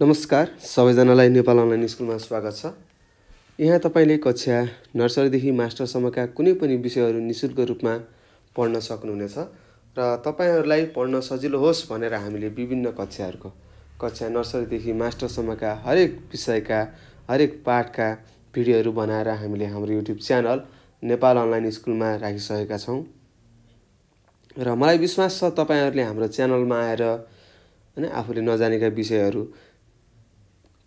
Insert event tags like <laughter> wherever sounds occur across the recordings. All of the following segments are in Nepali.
नमस्कार सबैजनालाई नेपाल अनलाइन स्कुलमा स्वागत छ यहाँ तपाईँले कक्षा नर्सरीदेखि मास्टरसम्मका कुनै पनि विषयहरू नि शुल्क रूपमा पढ्न सक्नुहुनेछ र तपाईँहरूलाई पढ्न सजिलो होस् भनेर हामीले विभिन्न कक्षाहरूको कक्षा नर्सरीदेखि मास्टरसम्मका हरेक विषयका हरेक पाठका भिडियोहरू बनाएर हामीले हाम्रो युट्युब च्यानल नेपाल अनलाइन स्कुलमा राखिसकेका छौँ र मलाई विश्वास छ तपाईँहरूले हाम्रो च्यानलमा आएर होइन आफूले नजानेका विषयहरू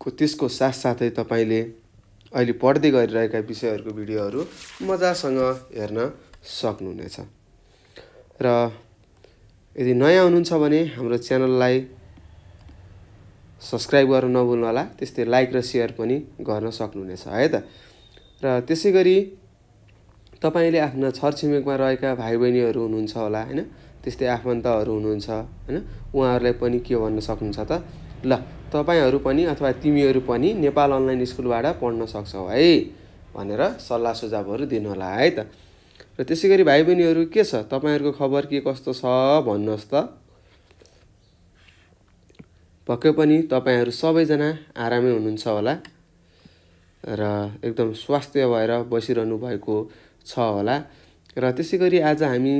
त्यसको साथसाथै तपाईँले अहिले पढ्दै गरिरहेका विषयहरूको भिडियोहरू मजासँग हेर्न सक्नुहुनेछ र यदि नयाँ हुनुहुन्छ भने हाम्रो च्यानललाई सब्सक्राइब गर्न नभुल्नु होला त्यस्तै लाइक र सेयर पनि गर्न सक्नुहुनेछ है त र त्यसै गरी तपाईँले आफ्ना छरछिमेकमा रहेका भाइ बहिनीहरू हुनुहुन्छ होला होइन त्यस्तै आफन्तहरू हुनुहुन्छ होइन उहाँहरूलाई पनि के भन्न सक्नुहुन्छ त ल तपाईँहरू पनि अथवा तिमीहरू पनि नेपाल अनलाइन स्कुलबाट पढ्न सक्छौ है भनेर सल्लाह सुझावहरू दिनुहोला है त र त्यसै गरी भाइ बहिनीहरू के छ तपाईँहरूको खबर के कस्तो छ भन्नुहोस् त पक्कै पनि तपाईँहरू सबैजना आरामै हुनुहुन्छ होला र एकदम स्वास्थ्य भएर बसिरहनु भएको छ होला र त्यसै गरी आज हामी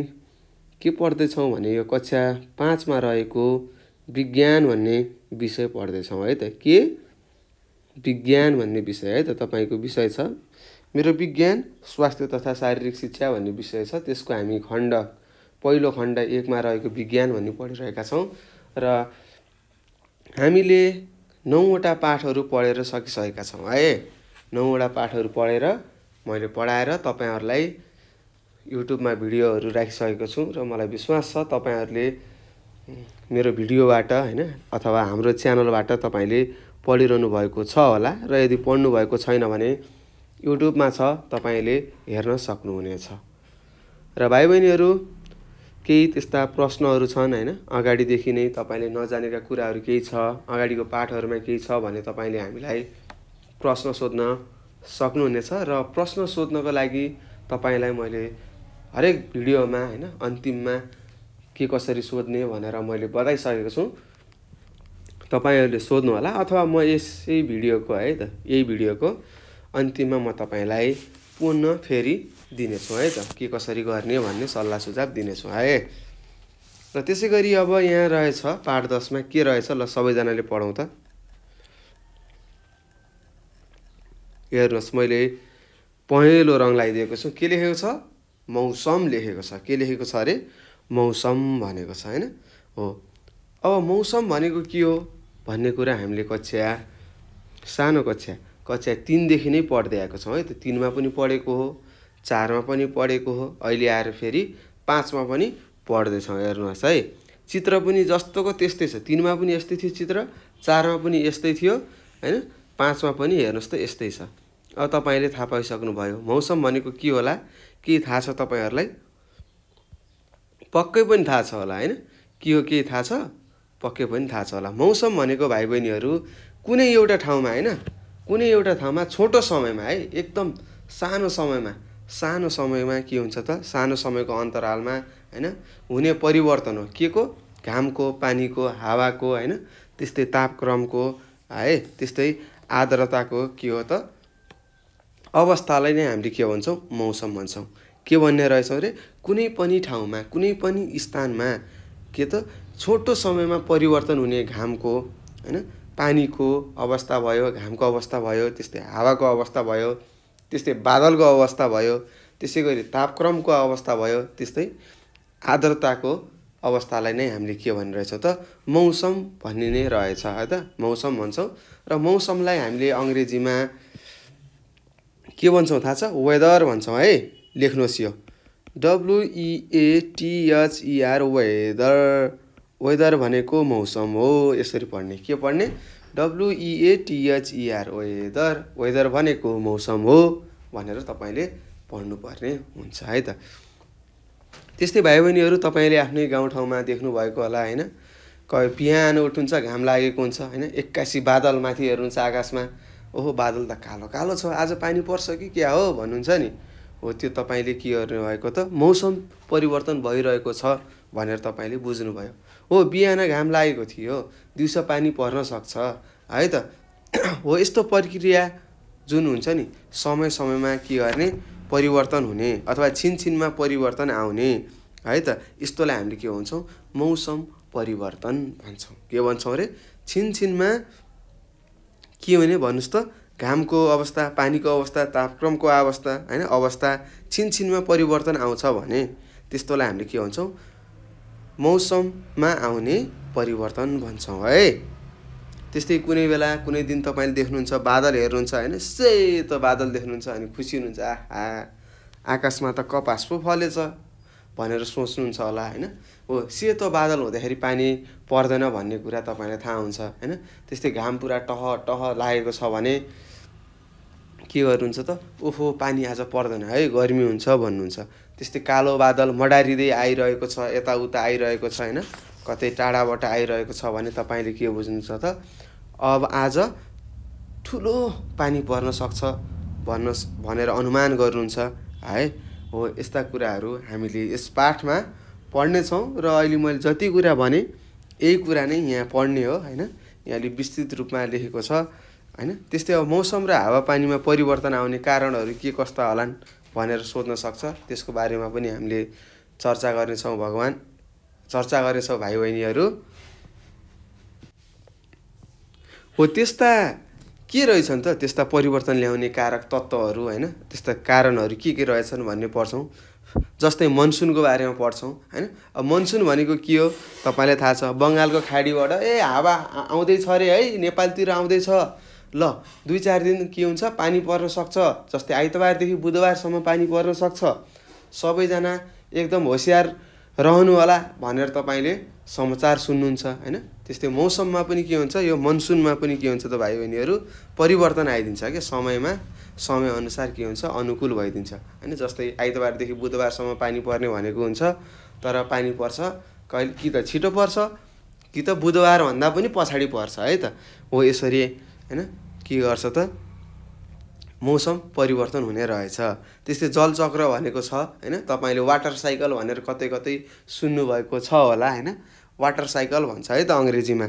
के पढ्दैछौँ भने यो कक्षा पाँचमा रहेको विज्ञान भन्ने विषय पढ्दैछौँ है त के विज्ञान भन्ने विषय है त तपाईँको विषय छ मेरो विज्ञान स्वास्थ्य तथा शारीरिक शिक्षा भन्ने विषय छ त्यसको हामी खण्ड पहिलो खण्ड एकमा रहेको विज्ञान भन्ने पढिरहेका छौँ र हामीले नौवटा पाठहरू पढेर सकिसकेका छौँ है नौवटा पाठहरू पढेर मैले पढाएर तपाईँहरूलाई युट्युबमा भिडियोहरू राखिसकेको छु र मलाई विश्वास छ तपाईँहरूले मेरो भिडियोबाट होइन अथवा हाम्रो च्यानलबाट तपाईँले पढिरहनु भएको छ होला र यदि पढ्नुभएको छैन भने युट्युबमा छ तपाईँले हेर्न सक्नुहुनेछ र भाइ बहिनीहरू केही त्यस्ता प्रश्नहरू छन् होइन अगाडिदेखि नै तपाईँले नजानेका कुराहरू केही छ अगाडिको पाठहरूमा केही छ भने तपाईँले हामीलाई प्रश्न सोध्न सक्नुहुनेछ र प्रश्न सोध्नको लागि तपाईँलाई मैले हरेक भिडियोमा होइन अन्तिममा के कसरी सोध्ने भनेर मैले बताइसकेको छु तपाईँहरूले होला अथवा म यसै भिडियोको है त यही भिडियोको अन्तिममा म तपाईँलाई पुनः फेरि दिनेछु है त के कसरी गर्ने भन्ने सल्लाह सुझाव दिनेछु है र त्यसै गरी अब यहाँ रहेछ पाठ दसमा के रहेछ ल सबैजनाले पढौँ त हेर्नुहोस् मैले पहेँलो रङ लगाइदिएको छु के लेखेको छ मौसम लेखेको छ के लेखेको छ अरे मौसम भनेको छ होइन हो अब मौसम भनेको के हो भन्ने कुरा हामीले कक्षा सानो कक्षा कक्षा तिनदेखि नै पढ्दै आएको छौँ है त्यो तिनमा पनि पढेको हो चारमा पनि पढेको हो अहिले आएर फेरि पाँचमा पनि पढ्दैछौँ हेर्नुहोस् है चित्र पनि जस्तोको त्यस्तै छ तिनमा पनि यस्तै थियो चित्र चारमा पनि यस्तै थियो होइन पाँचमा पनि हेर्नुहोस् त यस्तै छ अब तपाईँले थाहा पाइसक्नुभयो मौसम भनेको के होला के थाहा छ तपाईँहरूलाई पक्कै पनि थाहा छ होला होइन के हो के थाहा छ पक्कै पनि थाहा छ होला मौसम भनेको भाइ बहिनीहरू कुनै एउटा ठाउँमा होइन कुनै एउटा ठाउँमा छोटो समयमा है एकदम सानो समयमा सानो समयमा के हुन्छ त सानो समयको अन्तरालमा होइन हुने परिवर्तन हो के को घामको पानीको हावाको होइन त्यस्तै तापक्रमको है त्यस्तै आर्द्रताको के हो त अवस्थालाई नै हामीले के भन्छौँ मौसम भन्छौँ के भन्ने रहेछौँ अरे कुनै पनि ठाउँमा कुनै पनि स्थानमा के त छोटो समयमा परिवर्तन हुने घामको होइन पानीको अवस्था भयो घामको अवस्था भयो त्यस्तै हावाको अवस्था भयो त्यस्तै बादलको अवस्था भयो त्यसै गरी तापक्रमको अवस्था भयो त्यस्तै आर्द्रताको अवस्थालाई नै हामीले के भनिरहेछौँ त मौसम भन्ने नै रहेछ है त मौसम भन्छौँ र मौसमलाई हामीले अङ्ग्रेजीमा के भन्छौँ थाहा छ वेदर भन्छौँ है लेख्नुहोस् यो डब्लुइएटिएचइआर वेदर वेदर भनेको मौसम हो यसरी पढ्ने के पढ्ने डब्लुइएटिएचइआर वेदर वेदर भनेको मौसम हो भनेर तपाईँले पढ्नुपर्ने हुन्छ है त त्यस्तै भाइ बहिनीहरू तपाईँले आफ्नै गाउँठाउँमा देख्नुभएको होला होइन क बिहान उठ्नुहुन्छ घाम लागेको हुन्छ होइन एक्कासी बादल माथि हुन्छ आकाशमा ओहो बादल त कालो कालो छ आज पानी पर्छ कि क्या हो भन्नुहुन्छ नि हो त्यो तपाईँले के गर्नुभएको त मौसम परिवर्तन भइरहेको छ भनेर तपाईँले बुझ्नुभयो हो बिहान घाम लागेको थियो दिउँसो पानी पर्न सक्छ है त <clears throat> हो यस्तो प्रक्रिया जुन हुन्छ नि समय समयमा के गर्ने परिवर्तन हुने अथवा छिनछिनमा परिवर्तन आउने है त यस्तोलाई हामीले के भन्छौँ मौसम परिवर्तन भन्छौँ के भन्छौँ अरे छिनछिनमा के हुने भन्नुहोस् त घामको अवस्था पानीको अवस्था तापक्रमको अवस्था होइन अवस्था छिनछिनमा परिवर्तन आउँछ भने त्यस्तोलाई हामीले के भन्छौँ मौसममा आउने परिवर्तन भन्छौँ है त्यस्तै कुनै बेला कुनै दिन तपाईँले देख्नुहुन्छ बादल हेर्नुहुन्छ होइन सेतो बादल देख्नुहुन्छ अनि खुसी हुनुहुन्छ आहा आकाशमा त कपास पो फलेछ भनेर सोच्नुहुन्छ होला होइन हो सेतो बादल हुँदाखेरि पानी पर्दैन भन्ने कुरा तपाईँलाई थाहा हुन्छ होइन त्यस्तै घाम पुरा टह टह लागेको छ भने के गर्नुहुन्छ त ओहो पानी आज पर्दैन है गर्मी हुन्छ भन्नुहुन्छ त्यस्तै कालो बादल मडारिँदै आइरहेको छ यताउता आइरहेको छ होइन कतै टाढाबाट आइरहेको छ भने तपाईँले के बुझ्नुहुन्छ त अब आज ठुलो पानी पर्न सक्छ भन्न भनेर अनुमान गर्नुहुन्छ है हो यस्ता कुराहरू हामीले यस पाठमा पढ्नेछौँ र अहिले मैले जति कुरा भने यही कुरा नै यहाँ पढ्ने हो होइन यहाँले विस्तृत रूपमा लेखेको छ होइन त्यस्तै अब मौसम र हावापानीमा परिवर्तन आउने कारणहरू के कस्ता होलान् भनेर सोध्न सक्छ त्यसको बारेमा पनि हामीले चर्चा गर्नेछौँ भगवान् चर्चा गर्नेछौँ भाइ बहिनीहरू हो त्यस्ता के रहेछन् त त्यस्ता परिवर्तन ल्याउने कारक तत्त्वहरू होइन त्यस्ता कारणहरू के के रहेछन् भन्ने पढ्छौँ जस्तै मनसुनको बारेमा पढ्छौँ होइन अब मनसुन भनेको के हो तपाईँलाई थाहा छ बङ्गालको खाडीबाट ए हावा आउँदैछ अरे है नेपालतिर आउँदैछ ल दुई चार दिन के हुन्छ पानी पर्न सक्छ जस्तै आइतबारदेखि बुधबारसम्म पानी पर्न सक्छ सबैजना एकदम होसियार रहनुहोला भनेर तपाईँले समाचार सुन्नुहुन्छ होइन त्यस्तै मौसममा पनि के हुन्छ यो मनसुनमा पनि के हुन्छ त भाइ बहिनीहरू परिवर्तन आइदिन्छ क्या समयमा समयअनुसार के हुन्छ अनुकूल भइदिन्छ होइन जस्तै आइतबारदेखि बुधबारसम्म पानी पर्ने भनेको हुन्छ तर पानी पर्छ कहिले कि त छिटो पर्छ कि त बुधबारभन्दा पनि पछाडि पर्छ है त हो यसरी होइन के गर्छ त मौसम परिवर्तन हुने रहेछ त्यस्तै जलचक्र भनेको छ होइन तपाईँले वाटर साइकल भनेर कतै कतै सुन्नुभएको छ होला होइन वाटर साइकल भन्छ है त अङ्ग्रेजीमा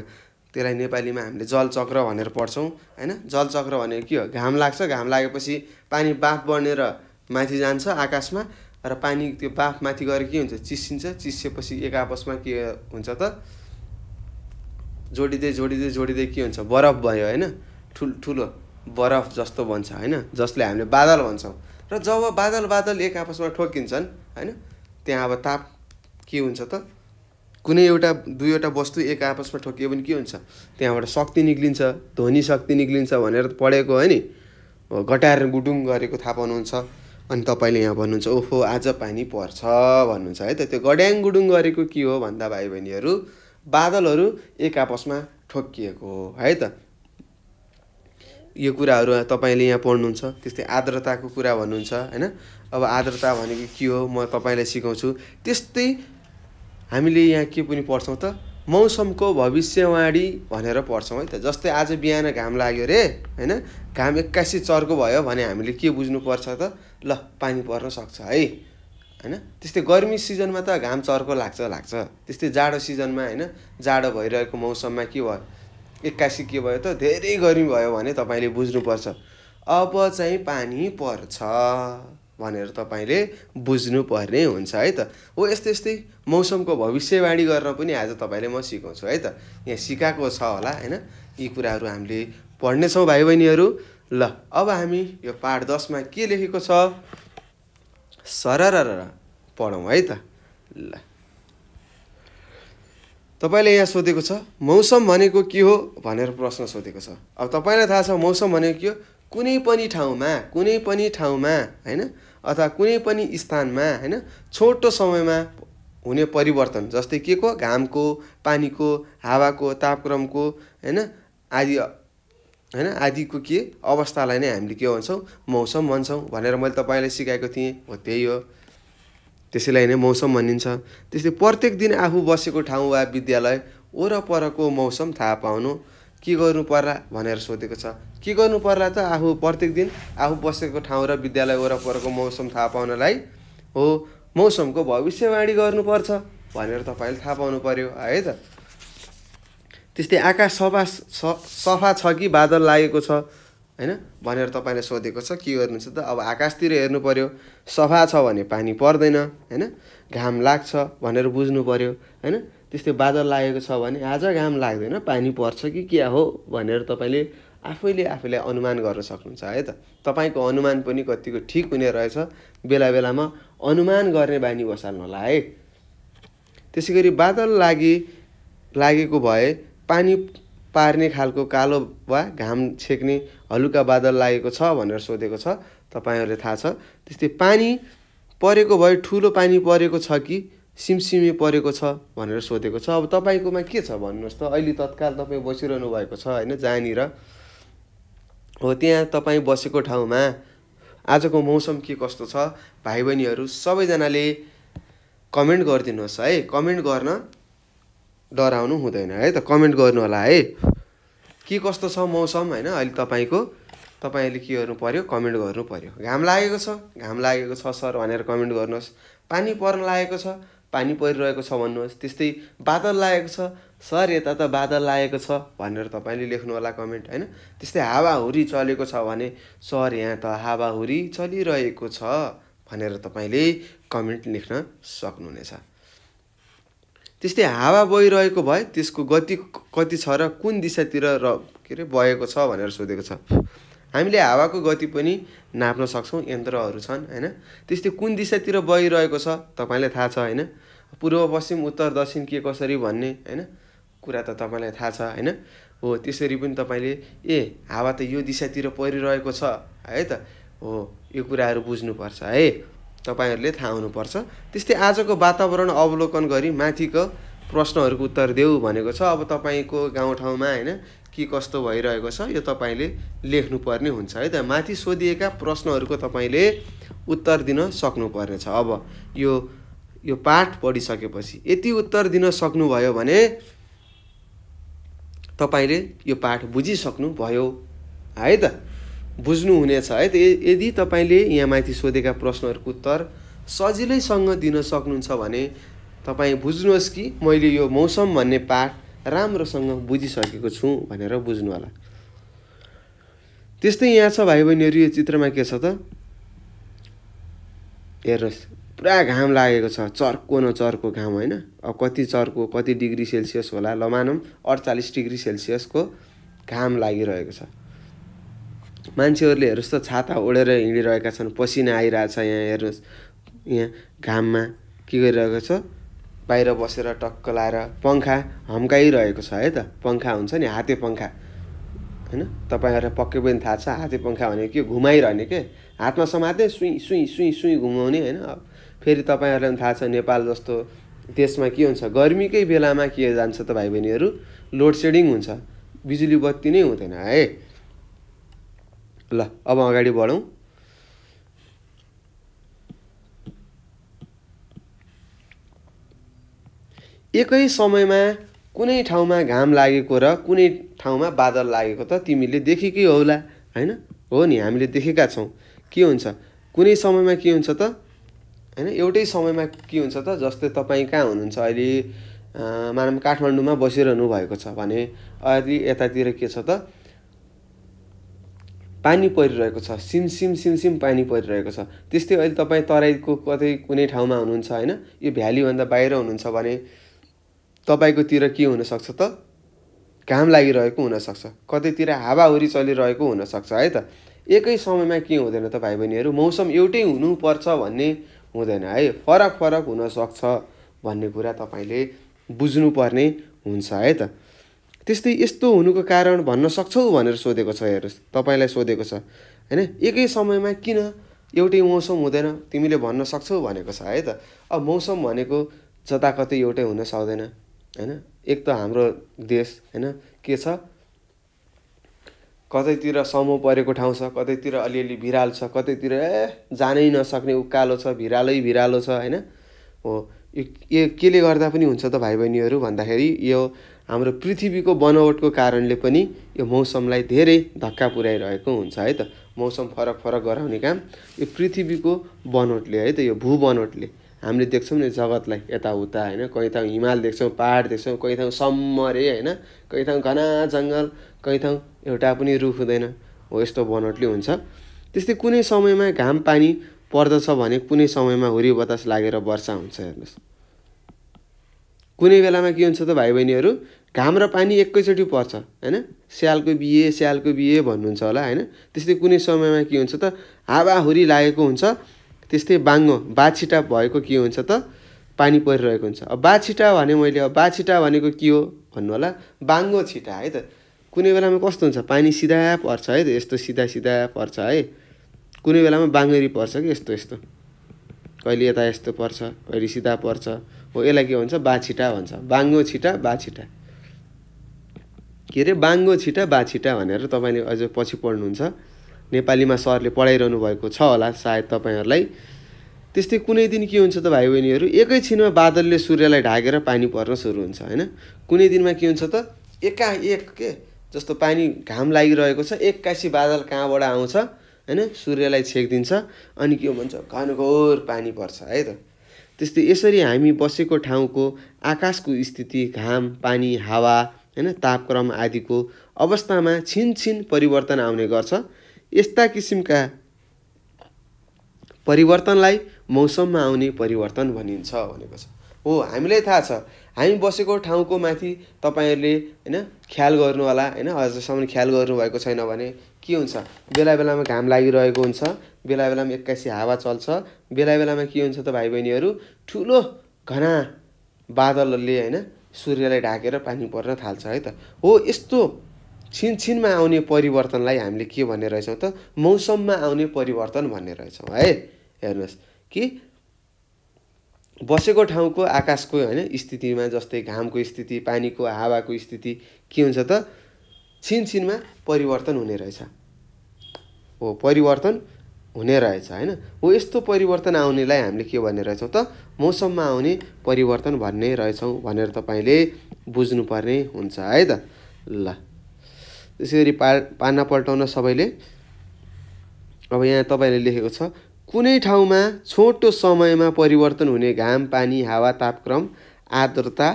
त्यसलाई नेपालीमा हामीले जलचक्र भनेर पढ्छौँ होइन जलचक्र भनेको के हो घाम लाग्छ घाम लागेपछि पानी बाफ बनेर माथि जान्छ आकाशमा र पानी त्यो बाफ माथि गएर के हुन्छ चिसिन्छ चिसिएपछि एक आपसमा के हुन्छ त जोडिँदै जोडिँदै जोडिँदै के हुन्छ बरफ भयो होइन ठुल ठुलो बरफ जस्तो भन्छ होइन जसले हामीले बादल भन्छौँ र जब बादल बादल एक आपसमा ठोकिन्छन् होइन त्यहाँ अब ताप के हुन्छ त कुनै एउटा दुईवटा वस्तु एक आपसमा ठोकियो भने के हुन्छ त्यहाँबाट शक्ति निक्लिन्छ ध्वनि शक्ति निक्लिन्छ भनेर पढेको होइन नि घटाएर गुडुङ गरेको थाहा पाउनुहुन्छ अनि तपाईँले यहाँ भन्नुहुन्छ ओहो आज पानी पर्छ भन्नुहुन्छ है त त्यो गड्याङ गुडुङ गरेको के हो भन्दा भाइ बहिनीहरू बादलहरू एक आपसमा ठोकिएको हो है त यो कुराहरू तपाईँले यहाँ पढ्नुहुन्छ त्यस्तै आर्द्रताको कुरा भन्नुहुन्छ होइन अब आर्द्रता भनेको के हो म तपाईँलाई सिकाउँछु त्यस्तै हामीले यहाँ के पनि पढ्छौँ त मौसमको भविष्यवाणी भनेर पढ्छौँ है त जस्तै आज बिहान घाम लाग्यो रे होइन घाम एक्कासी चर्को भयो भने हामीले के बुझ्नुपर्छ त ल पानी पर्न सक्छ है होइन त्यस्तै गर्मी सिजनमा त घाम चर्को लाग्छ लाग्छ त्यस्तै जाडो सिजनमा होइन जाडो भइरहेको मौसममा के भयो एक्कासी के भयो त धेरै गर्मी भयो भने तपाईँले बुझ्नुपर्छ अब चाहिँ पानी पर्छ भनेर तपाईँले बुझ्नुपर्ने हुन्छ है त हो यस्तै यस्तै मौसमको भविष्यवाणी गर्न पनि आज तपाईँले म सिकाउँछु है त यहाँ सिकाएको छ होला होइन यी कुराहरू हामीले पढ्नेछौँ भाइ बहिनीहरू ल अब हामी यो पाठ दसमा के लेखेको छ सरर पढौँ है त ल तपाईँले यहाँ सोधेको छ मौसम भनेको के हो भनेर प्रश्न सोधेको छ अब तपाईँलाई थाहा छ मौसम भनेको के हो कुनै पनि ठाउँमा कुनै पनि ठाउँमा होइन अथवा कुनै पनि स्थानमा होइन छोटो समयमा हुने परिवर्तन जस्तै के को घामको पानीको हावाको तापक्रमको होइन आदि होइन आदिको के अवस्थालाई नै हामीले के भन्छौँ मौसम भन्छौँ भनेर मैले तपाईँलाई सिकाएको थिएँ हो त्यही हो त्यसैलाई नै मौसम भनिन्छ त्यस्तै प्रत्येक दिन आफू बसेको ठाउँ वा विद्यालय वरपरको मौसम थाहा पाउनु के गर्नु पर्ला भनेर सोधेको छ के गर्नु पर्ला त आफू प्रत्येक दिन आफू बसेको ठाउँ र विद्यालय वरपरको मौसम थाहा पाउनलाई हो मौसमको भविष्यवाणी गर्नुपर्छ भनेर तपाईँले थाहा पाउनु पऱ्यो है त त्यस्तै आकाश सफा सफा छ कि बादल लागेको छ होइन भनेर तपाईँले सोधेको छ के गर्नुहुन्छ त अब आकाशतिर हेर्नु पऱ्यो सफा छ भने पानी पर्दैन होइन घाम लाग्छ भनेर बुझ्नु पऱ्यो होइन त्यस्तै बादल लागेको छ भने आज घाम लाग्दैन पानी पर्छ कि क्या हो भनेर तपाईँले आफैले आफैलाई अनुमान गर्न सक्नुहुन्छ है त तपाईँको अनुमान पनि कतिको ठिक हुने रहेछ बेला बेलामा अनुमान गर्ने बानी बसाल्नलाई है त्यसै गरी बादल लागि लागेको भए पानी पार्ने खालको कालो वा घाम छेक्ने हलुका बादल लागेको छ भनेर सोधेको छ तपाईँहरूले थाहा छ त्यस्तै पानी परेको भए ठुलो पानी परेको छ कि सिमसिमे परेको छ भनेर सोधेको छ अब तपाईँकोमा के छ भन्नुहोस् त अहिले तत्काल तपाईँ बसिरहनु भएको छ होइन जहाँनिर हो त्यहाँ तपाईँ बसेको ठाउँमा आजको मौसम के कस्तो छ भाइ बहिनीहरू सबैजनाले कमेन्ट गरिदिनुहोस् है कमेन्ट गर्न डराउनु हुँदैन है त कमेन्ट गर्नु होला है के कस्तो छ मौसम होइन अहिले तपाईँको तपाईँले के गर्नु पऱ्यो कमेन्ट गर्नु पऱ्यो घाम लागेको छ घाम लागेको छ सर भनेर कमेन्ट गर्नुहोस् पानी पर्न लागेको छ पानी परिरहेको छ भन्नुहोस् त्यस्तै बादल लागेको छ सर यता त बादल लागेको छ भनेर तपाईँले लेख्नु होला कमेन्ट होइन त्यस्तै हावाहुरी चलेको छ भने सर यहाँ त हावाहुरी चलिरहेको छ भनेर तपाईँले कमेन्ट लेख्न सक्नुहुनेछ त्यस्तै हावा बहिरहेको भए त्यसको गति कति छ र कुन दिशातिर र के अरे बगेको छ भनेर सोधेको छ हामीले हावाको गति पनि नाप्न सक्छौँ यन्त्रहरू छन् होइन त्यस्तै कुन दिशातिर बगिरहेको छ तपाईँलाई थाहा छ होइन पूर्व पश्चिम उत्तर दक्षिण के कसरी भन्ने होइन कुरा त तपाईँलाई थाहा छ होइन हो त्यसरी पनि तपाईँले ए हावा त यो दिशातिर परिरहेको छ है त हो यो कुराहरू बुझ्नुपर्छ है तपाईँहरूले थाहा हुनुपर्छ त्यस्तै आजको वातावरण अवलोकन गरी माथिको प्रश्नहरूको उत्तर देऊ भनेको छ अब तपाईँको गाउँठाउँमा होइन के कस्तो भइरहेको छ यो तपाईँले लेख्नुपर्ने हुन्छ है त माथि सोधिएका प्रश्नहरूको तपाईँले उत्तर दिन सक्नुपर्नेछ अब यो यो पाठ पढिसकेपछि यति उत्तर दिन सक्नुभयो भने तपाईँले यो पाठ बुझिसक्नुभयो है त बुझ्नुहुनेछ है त यदि तपाईँले यहाँ माथि सोधेका प्रश्नहरूको उत्तर सजिलैसँग दिन सक्नुहुन्छ भने तपाईँ बुझ्नुहोस् कि मैले यो मौसम भन्ने पाठ राम्रोसँग बुझिसकेको छु भनेर बुझ्नु होला त्यस्तै यहाँ छ भाइ बहिनीहरू यो चित्रमा के छ त हेर्नुहोस् पुरा घाम लागेको छ चर्को न चर्को घाम होइन अब कति चर्को कति डिग्री सेल्सियस होला ल अडचालिस डिग्री सेल्सियसको घाम लागिरहेको छ मान्छेहरूले हेर्नुहोस् त छाता ओढेर हिँडिरहेका छन् पसिना आइरहेछ यहाँ हेर्नुहोस् यहाँ घाममा के गरिरहेको छ बाहिर बसेर टक्क लाएर पङ्खा हम्काइरहेको छ है त पङ्खा हुन्छ नि हाते पङ्खा होइन तपाईँहरूलाई पक्कै पनि थाहा छ हाते पङ्खा भनेको के घुमाइरहने के हातमा समाते सुई सुई सुई सुई घुमाउने होइन फेरि तपाईँहरूलाई पनि थाहा छ नेपाल जस्तो देशमा के हुन्छ गर्मीकै बेलामा के जान्छ त भाइ बहिनीहरू लोड सेडिङ हुन्छ बिजुली बत्ती नै हुँदैन है ल अब अगाडि बढौँ एकै समयमा कुनै ठाउँमा घाम लागेको र कुनै ठाउँमा बादल लागेको त तिमीले देखेकै होला होइन हो नि हामीले देखेका छौँ के हुन्छ कुनै समयमा के हुन्छ त होइन एउटै समयमा के हुन्छ त जस्तै तपाईँ कहाँ हुनुहुन्छ अहिले मानव काठमाडौँमा बसिरहनु भएको छ भने अहिले यतातिर के छ त पानी परिरहेको छ सिमसिम सिमसिम पानी परिरहेको छ त्यस्तै अहिले तपाईँ तराईको कतै कुनै ठाउँमा हुनुहुन्छ होइन यो भ्यालीभन्दा बाहिर हुनुहुन्छ भने तपाईँकोतिर के हुनसक्छ त घाम लागिरहेको हुनसक्छ कतैतिर हावाहुरी चलिरहेको हुनसक्छ है त एकै समयमा के हुँदैन त भाइ बहिनीहरू मौसम एउटै हुनुपर्छ भन्ने हुँदैन है फरक फरक हुनसक्छ भन्ने कुरा तपाईँले बुझ्नुपर्ने हुन्छ है त त्यस्तै यस्तो हुनुको कारण भन्न सक्छौ भनेर सोधेको छ हेर्नुहोस् तपाईँलाई सोधेको छ होइन एकै समयमा किन एउटै मौसम हुँदैन तिमीले भन्न सक्छौ भनेको छ है त अब मौसम भनेको जताकतै एउटै हुन सक्दैन होइन एक त हाम्रो देश होइन के छ कतैतिर समूह परेको ठाउँ छ कतैतिर अलिअलि भिराल छ कतैतिर ए जानै नसक्ने उकालो छ भिरालै भिरालो छ होइन हो यो केले गर्दा पनि हुन्छ त भाइ बहिनीहरू भन्दाखेरि यो हाम्रो पृथ्वीको बनावटको कारणले पनि यो मौसमलाई धेरै धक्का पुर्याइरहेको हुन्छ है त मौसम फरक फरक गराउने काम यो पृथ्वीको बनोटले है त यो भू बनोटले हामीले देख्छौँ नि जगतलाई यताउता होइन कहीँ ठाउँ हिमाल देख्छौँ पाहाड देख्छौँ कहीँ ठाउँ सम्मरे होइन कहीँ ठाउँ घना जङ्गल कहीँ ठाउँ एउटा पनि रुख हुँदैन हो यस्तो बनोटले हुन्छ त्यस्तै कुनै समयमा घाम पानी पर्दछ भने कुनै समयमा हुरी बतास लागेर वर्षा हुन्छ हेर्नुहोस् कुनै बेलामा के हुन्छ त भाइ बहिनीहरू घाम र पानी एकैचोटि पर्छ होइन स्यालको बिहे स्यालको बिहे भन्नुहुन्छ होला होइन त्यस्तै कुनै समयमा के हुन्छ त हावाहुरी लागेको हुन्छ त्यस्तै बाङ्गो बाछिटा भएको के हुन्छ त पानी परिरहेको हुन्छ अब बाछिटा भने मैले अब बाछिटा भनेको के हो भन्नु होला बाङ्गो छिटा है त कुनै बेलामा कस्तो हुन्छ पानी सिधा पर्छ है त यस्तो सिधा सिधा पर्छ है कुनै बेलामा बाङ्गरी पर्छ कि यस्तो यस्तो कहिले यता यस्तो पर्छ कहिले सिधा पर्छ हो यसलाई के भन्छ बाछिटा भन्छ बाङ्गो छिटा बाछिटा के अरे बाङ्गो छिटा बा छिटा भनेर तपाईँले अझ पछि पढ्नुहुन्छ नेपालीमा सरले पढाइरहनु भएको छ होला सायद तपाईँहरूलाई त्यस्तै कुनै दिन के हुन्छ त भाइ बहिनीहरू एकैछिनमा बादलले सूर्यलाई ढाकेर पानी पर्न सुरु हुन्छ होइन कुनै दिनमा के हुन्छ त एकाएक के जस्तो पानी घाम लागिरहेको छ एक्कासी बादल कहाँबाट आउँछ होइन सूर्यलाई छेकिदिन्छ अनि के भन्छ घनघोर पानी पर्छ है त त्यस्तै यसरी हामी बसेको ठाउँको आकाशको स्थिति घाम पानी हावा होइन तापक्रम आदिको अवस्थामा छिनछिन परिवर्तन आउने गर्छ यस्ता किसिमका परिवर्तनलाई मौसममा आउने परिवर्तन भनिन्छ भनेको छ हो हामीलाई थाहा छ हामी बसेको ठाउँको माथि तपाईँहरूले होइन ख्याल गर्नु होला होइन अझसम्म ख्याल गर्नुभएको छैन भने के हुन्छ बेला बेलामा घाम लागिरहेको हुन्छ बेला बेलामा एक्कासी हावा चल्छ बेला बेलामा के हुन्छ त भाइ बहिनीहरू ठुलो घना बादलहरूले होइन सूर्यलाई ढाकेर पानी पर्न थाल्छ है त हो यस्तो छिनछिनमा आउने परिवर्तनलाई हामीले के भन्ने रहेछौँ त मौसममा आउने परिवर्तन भन्ने रहेछौँ है हेर्नुहोस् कि बसेको ठाउँको आकाशको होइन स्थितिमा जस्तै घामको स्थिति पानीको हावाको स्थिति के हुन्छ त छिनछिनमा परिवर्तन हुने रहेछ हो परिवर्तन हुने रहेछ होइन हो यस्तो परिवर्तन आउनेलाई हामीले के भन्ने रहेछौँ त मौसममा आउने परिवर्तन भन्ने रहेछौँ भनेर तपाईँले बुझ्नुपर्ने हुन्छ है त ल त्यसै गरी पा पाना पल्टाउन सबैले अब यहाँ तपाईँले लेखेको छ कुनै ठाउँमा छोटो समयमा परिवर्तन हुने घाम पानी हावा तापक्रम आर्द्रता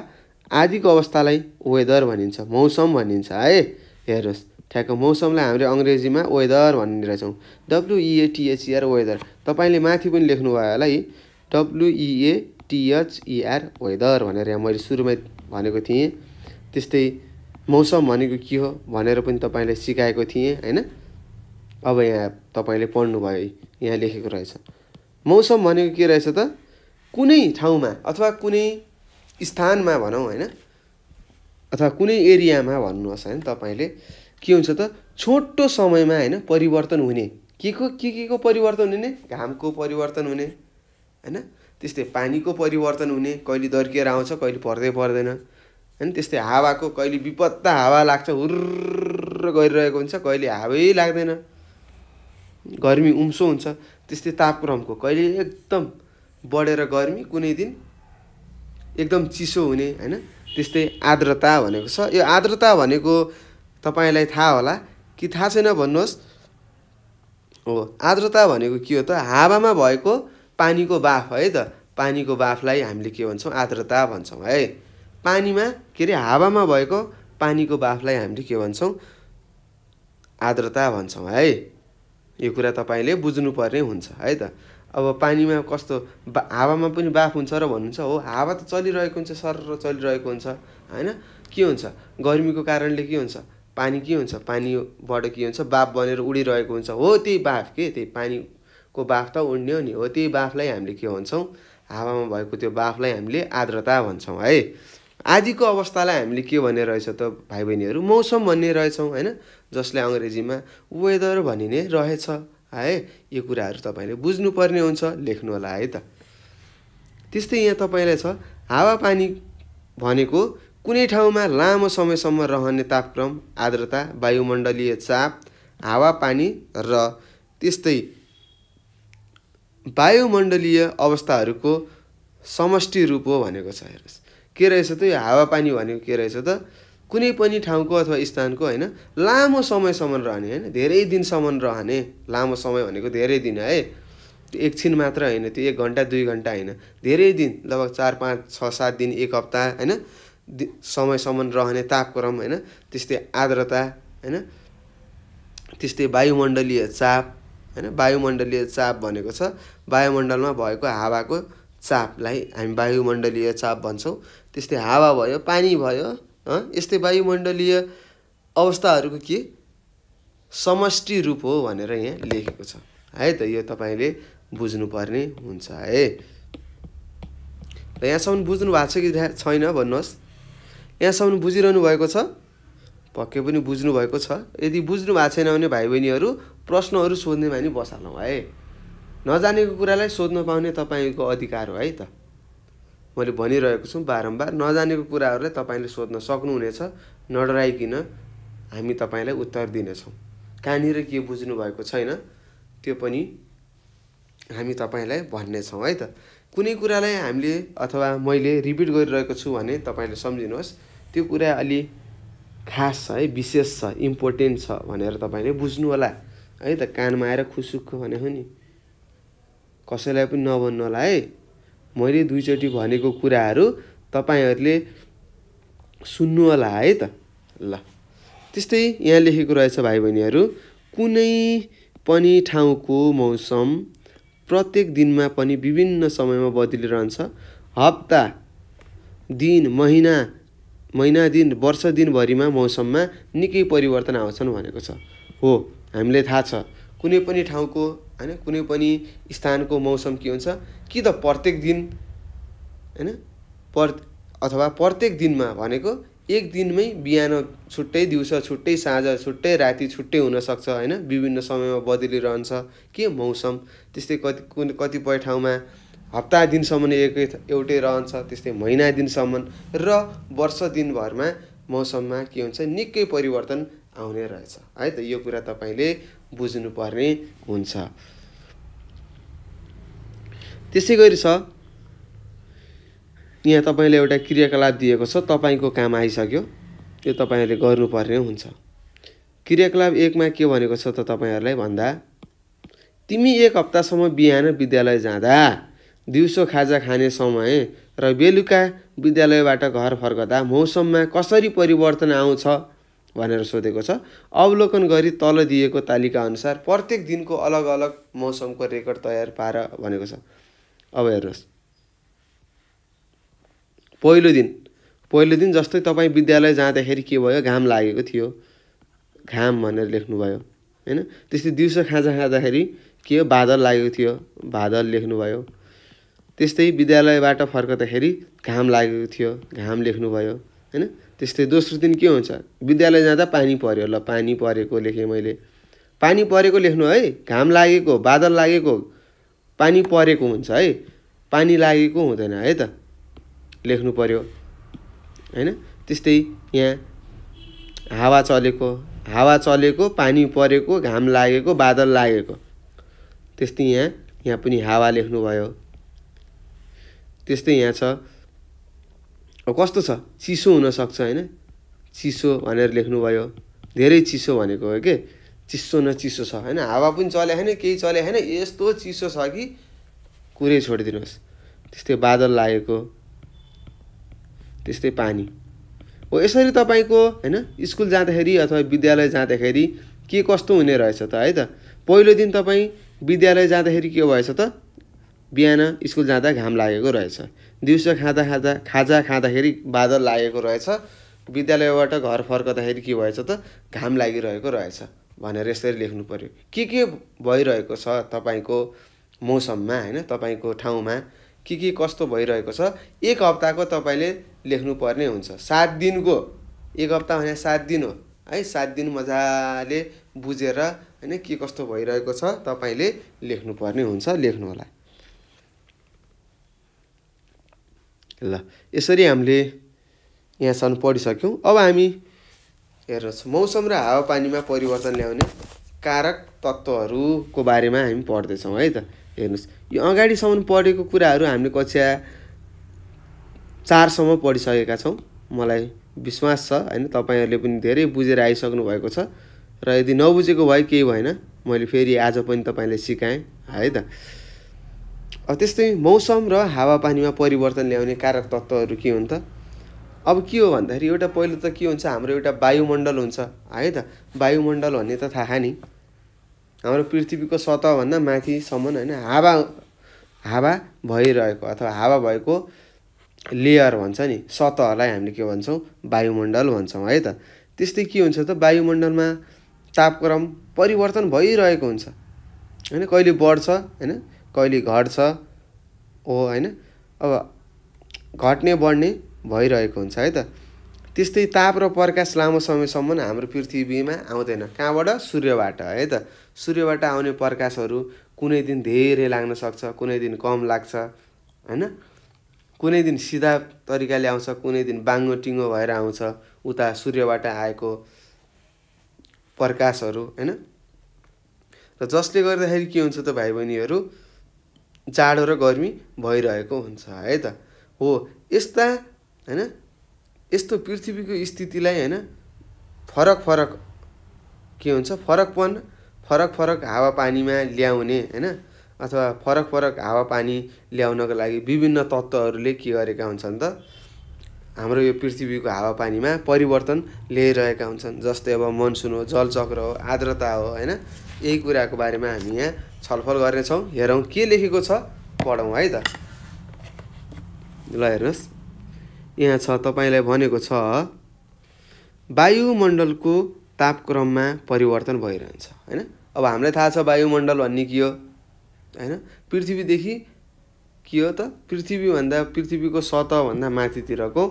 आदिको अवस्थालाई वेदर भनिन्छ मौसम भनिन्छ है हेर्नुहोस् ठ्याक्क मौसमलाई हामीले अङ्ग्रेजीमा वेदर भन्ने रहेछौँ डब्लुइएटिएचइआर वेदर तपाईँले माथि पनि लेख्नुभयो होला है डब्लुइएटिएचइआर वेदर e e भनेर यहाँ मैले सुरुमै भनेको थिएँ त्यस्तै मौसम भनेको के हो भनेर पनि तपाईँले सिकाएको थिएँ होइन अब यहाँ तपाईँले पढ्नुभयो यहाँ लेखेको रहेछ मौसम भनेको के रहेछ त कुनै ठाउँमा अथवा कुनै स्थानमा भनौँ होइन अथवा कुनै एरियामा भन्नुहोस् होइन तपाईँले के हुन्छ त छोटो समयमा होइन परिवर्तन हुने के को के के को परिवर्तन हुने घामको परिवर्तन हुने होइन त्यस्तै पानीको परिवर्तन हुने कहिले दर्किएर आउँछ कहिले पर्दै पर्दैन होइन त्यस्तै हावाको कहिले विपत्ता हावा लाग्छ हुर्र गरिरहेको हुन्छ कहिले हावै लाग्दैन गर्मी उम्सो हुन्छ त्यस्तै तापक्रमको कहिले एकदम बढेर गर्मी कुनै दिन एकदम चिसो हुने होइन त्यस्तै आर्द्रता भनेको छ यो आर्द्रता भनेको तपाईँलाई थाहा होला कि थाहा छैन भन्नुहोस् हो आर्द्रता भनेको के हो त हावामा भएको पानीको बाफ है त पानीको बाफलाई हामीले के भन्छौँ आर्द्रता भन्छौँ है पानीमा के अरे हावामा भएको पानीको बाफलाई हामीले के भन्छौँ आर्द्रता भन्छौँ है यो कुरा तपाईँले बुझ्नुपर्ने हुन्छ है त अब पानीमा कस्तो बा हावामा पनि बाफ हुन्छ र भन्नुहुन्छ हो हावा त चलिरहेको हुन्छ सर चलिरहेको हुन्छ होइन के हुन्छ गर्मीको कारणले के हुन्छ पानी के हुन्छ पानीबाट के हुन्छ बाफ बनेर उडिरहेको हुन्छ हो त्यही बाफ के त्यही पानीको बाफ त उड्ने हो नि हो त्यही बाफलाई हामीले के भन्छौँ हावामा भएको त्यो बाफलाई हामीले आर्द्रता भन्छौँ है आदिको अवस्थालाई हामीले के भन्ने रहेछ त भाइ बहिनीहरू मौसम भन्ने रहेछौँ होइन जसले अङ्ग्रेजीमा वेदर भनिने रहेछ है यो कुराहरू तपाईँले बुझ्नुपर्ने हुन्छ लेख्नु होला है त त्यस्तै यहाँ तपाईँलाई छ हावापानी भनेको कुनै ठाउँमा लामो समयसम्म रहने तापक्रम आर्द्रता वायुमण्डलीय चाप हावापानी र त्यस्तै वायुमण्डलीय अवस्थाहरूको समष्टि रूप हो भनेको छ हेर्नुहोस् के रहेछ त यो हावापानी भनेको के रहेछ त कुनै पनि ठाउँको अथवा स्थानको होइन लामो समयसम्म रहने होइन धेरै दिनसम्म रहने लामो समय भनेको धेरै दिन है त्यो एकछिन मात्र होइन त्यो एक घन्टा दुई घन्टा होइन धेरै दिन लगभग चार पाँच छ सात दिन एक हप्ता होइन समयसम्म रहने तापक्रम होइन त्यस्तै आर्द्रता होइन त्यस्तै वायुमण्डलीय चाप होइन वायुमण्डलीय चाप भनेको छ वायुमण्डलमा भएको हावाको चापलाई हामी वायुमण्डलीय चाप भन्छौँ त्यस्तै हावा भयो पानी भयो यस्तै वायुमण्डलीय अवस्थाहरूको के समष्टि रूप हो भनेर यहाँ लेखेको छ है त यो तपाईँले बुझ्नुपर्ने हुन्छ है यहाँसम्म बुझ्नु भएको छ कि छैन भन्नुहोस् यहाँसम्म बुझिरहनु भएको छ पक्कै पनि बुझ्नु भएको छ यदि बुझ्नु भएको छैन भने भाइ बहिनीहरू प्रश्नहरू सोध्ने भने बसालौँ है नजानेको कुरालाई सोध्न पाउने तपाईँको अधिकार हो है त मैले भनिरहेको छु बारम्बार नजानेको कुराहरूलाई तपाईँले सोध्न सक्नुहुनेछ नडराइकन हामी तपाईँलाई उत्तर दिनेछौँ कहाँनिर के बुझ्नु भएको छैन त्यो पनि हामी तपाईँलाई भन्नेछौँ है त कुनै कुरालाई हामीले अथवा मैले रिपिट गरिरहेको छु भने तपाईँले सम्झिनुहोस् त्यो कुरा अलि खास छ है विशेष छ इम्पोर्टेन्ट छ भनेर तपाईँले बुझ्नु होला है त कानमा आएर खुसुक्क भनेको नि कसैलाई पनि नभन्नु होला है मैले दुईचोटि भनेको कुराहरू तपाईँहरूले सुन्नु होला है त ल त्यस्तै यहाँ लेखेको रहेछ भाइ बहिनीहरू कुनै पनि ठाउँको मौसम प्रत्येक दिनमा पनि विभिन्न समयमा बदलिरहन्छ हप्ता दिन महिना महिना दिन वर्ष दिनभरिमा मौसममा निकै परिवर्तन आउँछन् भनेको छ हो हामीलाई थाहा छ कुनै पनि ठाउँको होइन कुनै पनि स्थानको मौसम के हुन्छ कि त प्रत्येक दिन होइन पर अथवा प्रत्येक दिनमा भनेको एक दिनमै बिहान छुट्टै दिउँसो छुट्टै साँझ छुट्टै राति छुट्टै हुनसक्छ होइन विभिन्न समयमा बदलिरहन्छ के मौसम त्यस्तै कति कुन कतिपय ठाउँमा हप्ता दिनसम्म एकै एउटै रहन्छ त्यस्तै महिना दिनसम्म र वर्ष दिनभरमा मौसममा के हुन्छ निकै परिवर्तन आउने रहेछ है त यो कुरा तपाईँले बुझ्नुपर्ने हुन्छ त्यसै गरी छ यहाँ तपाईँले एउटा क्रियाकलाप दिएको छ तपाईँको काम आइसक्यो यो तपाईँहरूले गर्नुपर्ने हुन्छ क्रियाकलाप एकमा के भनेको छ त तपाईँहरूलाई भन्दा तिमी एक हप्तासम्म बिहान विद्यालय जाँदा दिउँसो खाजा खाने समय र बेलुका विद्यालयबाट घर फर्कदा मौसममा कसरी परिवर्तन आउँछ भनेर सोधेको छ अवलोकन गरी तल दिएको तालिकाअनुसार प्रत्येक दिनको अलग अलग मौसमको रेकर्ड तयार पार भनेको छ अब हेर्नुहोस् पहिलो दिन पहिलो दिन जस्तै तपाईँ विद्यालय जाँदाखेरि के भयो घाम लागेको थियो घाम भनेर लेख्नुभयो होइन त्यस्तै दिउँसो खाजा खाँदाखेरि के बादल लागेको थियो बादल लेख्नुभयो त्यस्तै विद्यालयबाट फर्कँदाखेरि घाम लागेको थियो घाम लेख्नुभयो होइन त्यस्तै दोस्रो दिन के हुन्छ विद्यालय जाँदा पानी पऱ्यो ल पानी परेको लेखेँ मैले पानी परेको लेख्नु है घाम लागेको बादल लागेको पानी परेको हुन्छ है पानी लागेको हुँदैन है त लेख्नु पऱ्यो होइन त्यस्तै यहाँ हावा चलेको हावा चलेको पानी परेको घाम लागेको बादल लागेको त्यस्तै यहाँ यहाँ पनि हावा लेख्नुभयो त्यस्तै यहाँ छ अब कस्तो छ चिसो हुनसक्छ होइन चिसो भनेर लेख्नुभयो धेरै चिसो भनेको हो कि चिसो न चिसो छ होइन हावा पनि चले होइन केही चले होइन यस्तो चिसो छ कि कुरै छोडिदिनुहोस् त्यस्तै बादल लागेको त्यस्तै पानी हो यसरी तपाईँको होइन स्कुल जाँदाखेरि अथवा विद्यालय जाँदाखेरि के कस्तो हुने रहेछ त है त पहिलो दिन तपाईँ विद्यालय जाँदाखेरि के भएछ त बिहान स्कुल जाँदा घाम लागेको रहेछ दिउँसो खाँदा खाँदा खाजा खाँदाखेरि बादल लागेको रहेछ विद्यालयबाट घर फर्कँदाखेरि के भएछ त घाम लागिरहेको रहेछ भनेर यसरी लेख्नु पऱ्यो के के भइरहेको छ तपाईँको मौसममा होइन तपाईँको ठाउँमा के के कस्तो भइरहेको छ एक हप्ताको तपाईँले लेख्नुपर्ने हुन्छ सात दिनको एक हप्ता भने सात दिन हो है सात दिन मजाले बुझेर होइन के कस्तो भइरहेको छ तपाईँले लेख्नुपर्ने हुन्छ लेख्नु होला ल यसरी हामीले यहाँसम्म पढिसक्यौँ अब हामी हेर्नुहोस् मौसम र हावापानीमा परिवर्तन ल्याउने कारक तत्त्वहरूको बारेमा हामी पढ्दैछौँ है त हेर्नुहोस् यो अगाडिसम्म पढेको कुराहरू हामीले कक्षा चारसम्म पढिसकेका छौँ मलाई विश्वास छ होइन तपाईँहरूले पनि धेरै बुझेर आइसक्नु भएको छ र यदि नबुझेको भए केही भएन मैले फेरि आज पनि तपाईँलाई सिकाएँ है त त्यस्तै मौसम र हावापानीमा परिवर्तन ल्याउने कारक तत्त्वहरू के हुन् त अब के हो भन्दाखेरि एउटा पहिलो त के हुन्छ हाम्रो एउटा वायुमण्डल हुन्छ है त वायुमण्डल भन्ने त थाहा नि हाम्रो पृथ्वीको सतहभन्दा माथिसम्म होइन हावा हावा भइरहेको अथवा हावा भएको लेयर भन्छ नि सतहलाई हामीले के भन्छौँ वायुमण्डल भन्छौँ है त त्यस्तै के हुन्छ त वायुमण्डलमा तापक्रम परिवर्तन भइरहेको हुन्छ होइन कहिले बढ्छ होइन कहिले घट्छ हो होइन अब घट्ने बढ्ने भइरहेको हुन्छ है त त्यस्तै ताप र प्रकाश लामो समयसम्म हाम्रो पृथ्वीमा आउँदैन कहाँबाट सूर्यबाट है त सूर्यबाट आउने प्रकाशहरू कुनै दिन धेरै लाग्न सक्छ कुनै दिन कम लाग्छ होइन कुनै दिन सिधा तरिकाले आउँछ कुनै दिन बाङ्गो टिङ्गो भएर आउँछ उता सूर्यबाट आएको प्रकाशहरू होइन र जसले गर्दाखेरि के हुन्छ त भाइ बहिनीहरू जाडो र गर्मी भइरहेको हुन्छ है त हो यस्ता होइन यस्तो पृथ्वीको स्थितिलाई होइन फरक फरक के हुन्छ फरकपन फरक फरक हावापानीमा ल्याउने होइन अथवा फरक फरक हावापानी ल्याउनको लागि विभिन्न तत्त्वहरूले के गरेका हुन्छन् त हाम्रो यो पृथ्वीको हावापानीमा परिवर्तन ल्याइरहेका हुन्छन् जस्तै अब मनसुन हो जलचक्र हो आर्द्रता हो होइन यही कुराको बारेमा हामी यहाँ छलफल गर्नेछौँ हेरौँ के लेखेको छ पढौँ है त ल हेर्नुहोस् यहाँ छ तपाईँलाई भनेको छ वायुमण्डलको तापक्रममा परिवर्तन भइरहन्छ होइन अब हामीलाई थाहा छ वायुमण्डल भन्ने के हो होइन पृथ्वीदेखि के हो त पृथ्वीभन्दा पृथ्वीको सतहभन्दा माथितिरको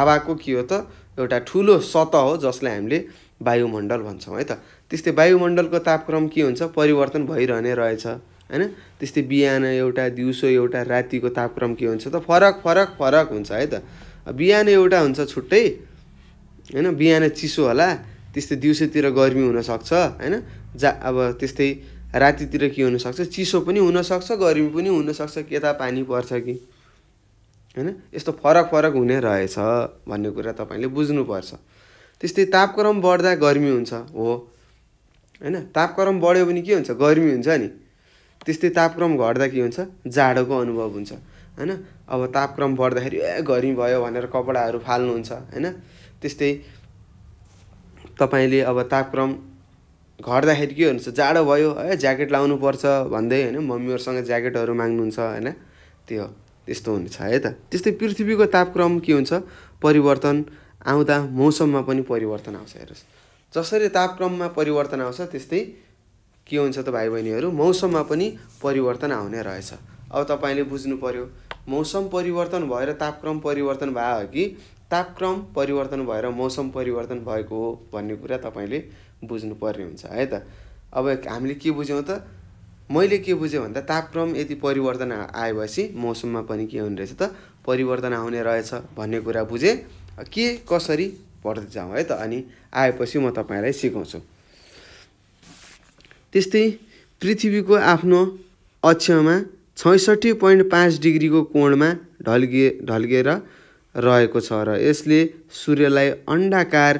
हावाको के हो त एउटा ठुलो सतह हो जसलाई हामीले वायुमण्डल भन्छौँ है त त्यस्तै वायुमण्डलको तापक्रम के हुन्छ परिवर्तन भइरहने रहेछ होइन त्यस्तै बिहान एउटा दिउँसो एउटा रातिको तापक्रम के हुन्छ त फरक फरक फरक हुन्छ है त बिहान एउटा हुन्छ छुट्टै होइन बिहान चिसो होला त्यस्तै दिउँसोतिर गर्मी हुनसक्छ होइन जा अब त्यस्तै रातितिर के हुनसक्छ चिसो पनि हुनसक्छ गर्मी पनि हुनसक्छ के पानी पर्छ कि होइन यस्तो फरक फरक हुने रहेछ भन्ने कुरा तपाईँले बुझ्नुपर्छ त्यस्तै तापक्रम बढ्दा गर्मी हुन्छ हो होइन तापक्रम बढ्यो भने के हुन्छ गर्मी हुन्छ नि त्यस्तै तापक्रम घट्दा के हुन्छ जाडोको अनुभव हुन्छ होइन अब तापक्रम बढ्दाखेरि ए गर्मी भयो भनेर कपडाहरू फाल्नुहुन्छ होइन त्यस्तै तपाईँले अब तापक्रम घट्दाखेरि के हुन्छ जाडो भयो है ज्याकेट लाउनुपर्छ भन्दै होइन मम्मीहरूसँग ज्याकेटहरू माग्नुहुन्छ होइन त्यो त्यस्तो हुन्छ है त त्यस्तै पृथ्वीको तापक्रम के हुन्छ परिवर्तन आउँदा मौसममा पनि परिवर्तन आउँछ हेर्नुहोस् जसरी तापक्रममा परिवर्तन आउँछ त्यस्तै के हुन्छ त भाइ बहिनीहरू मौसममा पनि परिवर्तन आउने रहेछ अब तपाईँले बुझ्नु पऱ्यो मौसम परिवर्तन भएर तापक्रम परिवर्तन भयो कि तापक्रम परिवर्तन भएर मौसम परिवर्तन भएको हो भन्ने कुरा तपाईँले बुझ्नु पर्ने हुन्छ है त अब हामीले के बुझ्यौँ त मैले के बुझेँ भन्दा तापक्रम यदि परिवर्तन आएपछि मौसममा पनि के हुने रहेछ त परिवर्तन आउने रहेछ भन्ने कुरा बुझेँ के कसरी पढ्दै जाउँ है त अनि आएपछि म तपाईँलाई सिकाउँछु त्यस्तै पृथ्वीको आफ्नो अक्षमा छैसठी पोइन्ट पाँच डिग्रीको कोणमा ढल्किए ढल्किएर रहेको छ र यसले सूर्यलाई अन्डाकार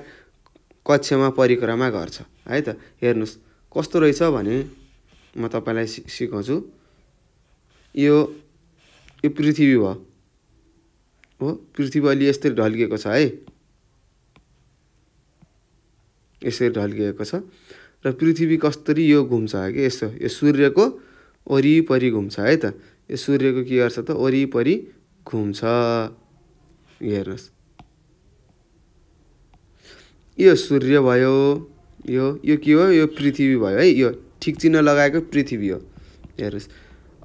कक्षमा परिक्रमा गर्छ है त हेर्नुहोस् कस्तो रहेछ भने म तपाईँलाई सि सिकाउँछु यो यो पृथ्वी भयो हो पृथ्वी अलि यस्तै ढल्किएको छ है यसरी ढल्किएको छ र पृथ्वी कसरी यो घुम्छ है कि यसो यो सूर्यको वरिपरि घुम्छ है त यो सूर्यको के गर्छ त वरिपरि घुम्छ हेर्नुहोस् यो सूर्य भयो यो यो के हो यो पृथ्वी भयो है यो ठिक चिन्ह लगाएको पृथ्वी हो हेर्नुहोस्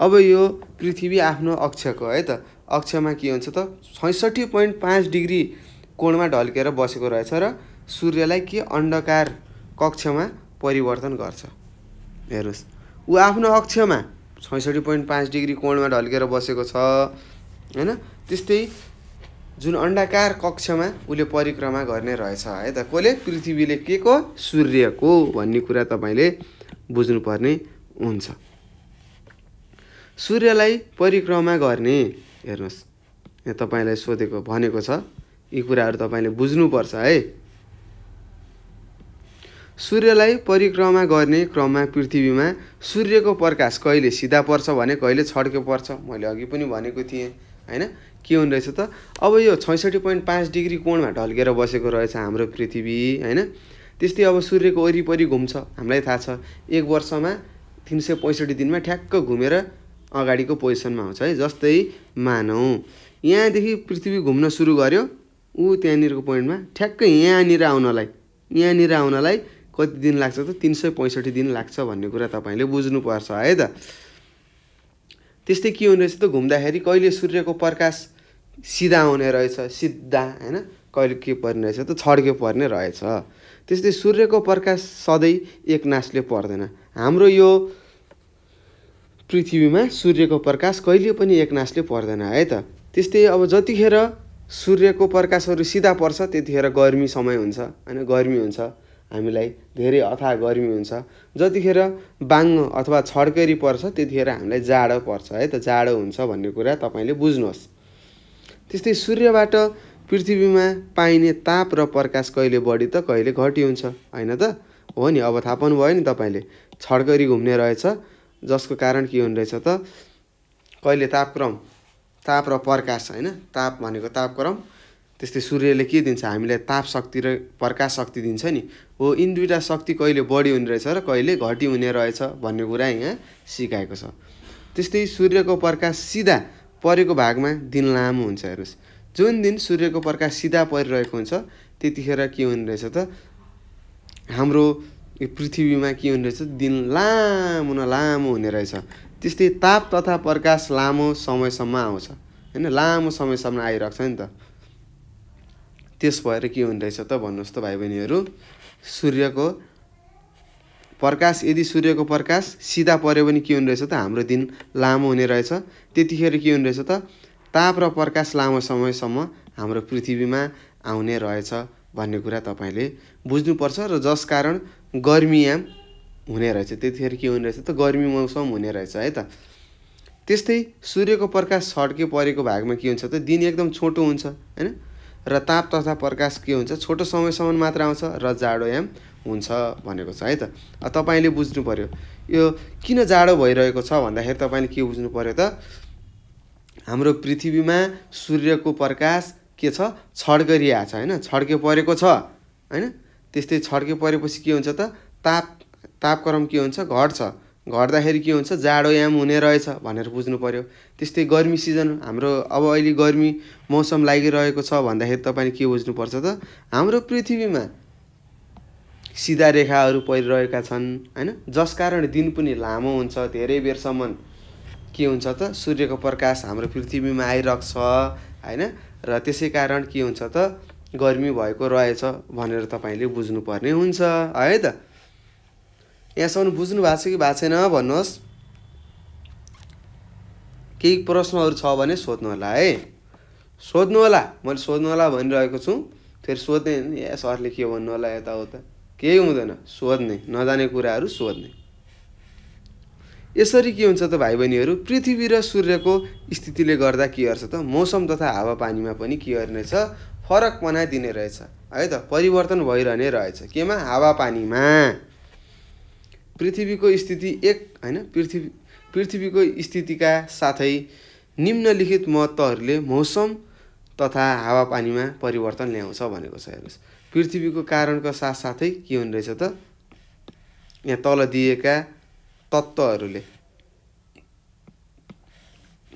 अब यो पृथ्वी आफ्नो अक्षको है त अक्षमा के हुन्छ त छैसठी पोइन्ट पाँच डिग्री कोणमा ढल्केर बसेको रहेछ र सूर्यलाई के अन्धकार कक्षमा परिवर्तन गर्छ हेर्नुहोस् ऊ आफ्नो अक्षमा छैसठी पोइन्ट पाँच डिग्री कोणमा ढल्केर बसेको छ होइन त्यस्तै जुन अण्डाकार कक्षमा उसले परिक्रमा गर्ने रहेछ है त कसले पृथ्वीले के को सूर्यको भन्ने कुरा तपाईँले बुझ्नुपर्ने हुन्छ सूर्यलाई परिक्रमा गर्ने हेर्नुहोस् तपाईँलाई सोधेको भनेको छ यी कुराहरू तपाईँले बुझ्नुपर्छ है सूर्यलाई परिक्रमा गर्ने क्रममा पृथ्वीमा सूर्यको प्रकाश कहिले सिधा पर्छ भने कहिले छड्के पर्छ मैले अघि पनि भनेको थिएँ होइन के हुने रहेछ त अब यो छैसठी पोइन्ट पाँच डिग्री कोणमा ढल्केर बसेको रहेछ हाम्रो पृथ्वी होइन त्यस्तै अब सूर्यको वरिपरि घुम्छ हामीलाई थाहा छ एक वर्षमा तिन सय पैँसठी दिनमा ठ्याक्क घुमेर अगाडिको पोजिसनमा आउँछ है जस्तै मानौँ यहाँदेखि पृथ्वी घुम्न सुरु गर्यो ऊ त्यहाँनिरको पोइन्टमा ठ्याक्कै यहाँनिर आउनलाई यहाँनिर आउनलाई कति दिन लाग्छ त तिन सय पैँसठी दिन लाग्छ भन्ने कुरा तपाईँले बुझ्नुपर्छ है त त्यस्तै के हुने रहेछ त घुम्दाखेरि कहिले सूर्यको प्रकाश सिधा आउने रहेछ सिधा होइन कहिले के पर्ने रहेछ त छड्के पर्ने रहेछ त्यस्तै सूर्यको प्रकाश सधैँ एकनासले पर्दैन हाम्रो यो पृथ्वीमा सूर्यको प्रकाश कहिले पनि एकनासले पर्दैन है त त्यस्तै अब जतिखेर सूर्यको प्रकाशहरू सिधा पर्छ त्यतिखेर गर्मी समय हुन्छ होइन गर्मी हुन्छ हामीलाई धेरै अथाह गर्मी हुन्छ जतिखेर बाङ अथवा छड्केरी पर्छ त्यतिखेर हामीलाई जाडो पर्छ है त जाडो हुन्छ भन्ने कुरा तपाईँले बुझ्नुहोस् त्यस्तै सूर्यबाट पृथ्वीमा पाइने ताप र प्रकाश कहिले बढी त कहिले घटी हुन्छ होइन त हो नि अब थाहा पाउनुभयो नि तपाईँले छड्करी घुम्ने रहेछ जसको कारण के हुने रहेछ त कहिले तापक्रम ताप र प्रकाश होइन ताप भनेको तापक्रम त्यस्तै सूर्यले के दिन्छ हामीलाई ताप शक्ति र प्रकाश शक्ति दिन्छ नि हो यिन दुइटा शक्ति कहिले बढी हुने रहेछ र कहिले घटी हुने रहेछ भन्ने कुरा यहाँ सिकाएको छ त्यस्तै सूर्यको प्रकाश सिधा परेको भागमा दिन लामो हुन्छ हेर्नुहोस् जुन दिन सूर्यको प्रकाश सिधा परिरहेको हुन्छ त्यतिखेर के हुने रहेछ त हाम्रो पृथ्वीमा के हुने रहेछ दिन लामो न लामो हुने रहेछ त्यस्तै ताप तथा प्रकाश लामो समयसम्म आउँछ होइन लामो समयसम्म आइरहेको छ नि त त्यस भएर के हुने रहेछ त भन्नुहोस् त भाइ बहिनीहरू सूर्यको प्रकाश यदि सूर्यको प्रकाश सिधा पऱ्यो भने के हुने रहेछ त हाम्रो दिन लामो हुने रहेछ त्यतिखेर के हुने रहेछ त ताप र प्रकाश लामो समयसम्म हाम्रो पृथ्वीमा आउने रहेछ भन्ने कुरा तपाईँले बुझ्नुपर्छ र जस कारण गर्मीयाम हुने रहेछ त्यतिखेर के हुने रहेछ त गर्मी मौसम हुने रहेछ है त त्यस्तै सूर्यको प्रकाश छड्के परेको भागमा के हुन्छ त दिन एकदम छोटो हुन्छ होइन र ताप तथा प्रकाश के हुन्छ छोटो समयसम्म मात्र आउँछ र जाडो याम हुन्छ भनेको छ है त तपाईँले बुझ्नु पऱ्यो यो किन जाडो भइरहेको छ भन्दाखेरि तपाईँले के बुझ्नु पऱ्यो त हाम्रो पृथ्वीमा सूर्यको प्रकाश के छ छड्करी होइन छड्के परेको छ होइन त्यस्तै छड्के परेपछि के हुन्छ त ताप तापक्रम के हुन्छ घट्छ घट्दाखेरि के हुन्छ जाडोयाम हुने रहेछ भनेर बुझ्नु पऱ्यो त्यस्तै गर्मी सिजन हाम्रो अब अहिले गर्मी मौसम लागिरहेको छ भन्दाखेरि तपाईँले के बुझ्नुपर्छ त हाम्रो पृथ्वीमा सिधा रेखाहरू परिरहेका छन् होइन जस कारण दिन पनि लामो हुन्छ धेरै बेरसम्म के हुन्छ त सूर्यको प्रकाश हाम्रो पृथ्वीमा आइरहेको छ होइन र त्यसै कारण के हुन्छ त गर्मी भएको रहेछ भनेर तपाईँले बुझ्नुपर्ने हुन्छ है त यहाँसम्म बुझ्नु भएको छ कि भएको छैन भन्नुहोस् केही प्रश्नहरू छ भने सोध्नु होला है सोध्नु होला मैले होला भनिरहेको छु फेरि सोध्ने ए सरले के भन्नु होला यताउता केही हुँदैन सोध्ने नजाने कुराहरू सोध्ने यसरी के हुन्छ त भाइ बहिनीहरू पृथ्वी र सूर्यको स्थितिले गर्दा के गर्छ त मौसम तथा हावापानीमा पनि के गर्ने छ फरक बनाइदिने रहेछ है त परिवर्तन भइरहने रहेछ केमा हावापानीमा पृथ्वीको स्थिति एक होइन पृथ्वी पृथ्वीको स्थितिका साथै निम्नलिखित महत्त्वहरूले मौसम तथा हावापानीमा परिवर्तन ल्याउँछ भनेको छ हेर्नुहोस् पृथ्वीको कारणको साथसाथै के हुने रहेछ त यहाँ तल दिएका तत्त्वहरूले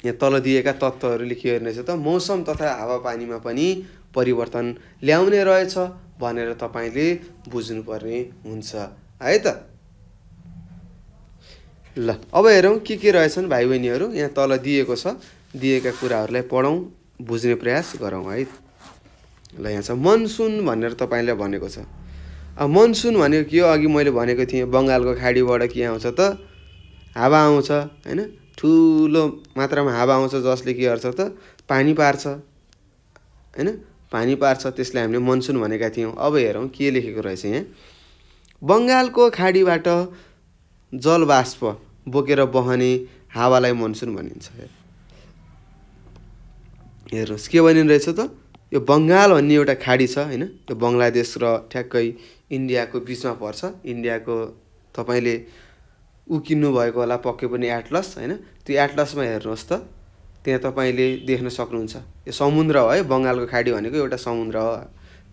यहाँ तल दिएका तत्त्वहरूले के गर्ने रहेछ त मौसम तथा हावापानीमा पनि परिवर्तन ल्याउने रहेछ भनेर तपाईँले बुझ्नुपर्ने हुन्छ है त ल अब हेरौँ के के रहेछन् भाइ बहिनीहरू यहाँ तल दिएको छ दिएका कुराहरूलाई पढौँ बुझ्ने प्रयास गरौँ है ल यहाँ छ मनसुन भनेर तपाईँले भनेको छ अब मनसुन भनेको के हो अघि मैले भनेको थिएँ बङ्गालको खाडीबाट के आउँछ त हावा आउँछ होइन ठुलो मात्रामा हावा आउँछ जसले के गर्छ त पानी पार्छ होइन पानी पार्छ त्यसलाई हामीले मनसुन भनेका थियौँ अब हेरौँ के लेखेको रहेछ यहाँ बङ्गालको खाडीबाट जलवाष्प बोकेर बहने हावालाई मनसुन भनिन्छ हेर्नुहोस् के भनिने रहेछ त यो बङ्गाल भन्ने एउटा खाडी छ होइन यो बङ्गलादेश र ठ्याक्कै इन्डियाको बिचमा पर्छ इन्डियाको तपाईँले उकिन्नु भएको होला पक्कै पनि एटलस होइन त्यो एटलसमा हेर्नुहोस् त त्यहाँ तपाईँले देख्न सक्नुहुन्छ यो समुद्र हो है बङ्गालको खाडी भनेको एउटा समुद्र हो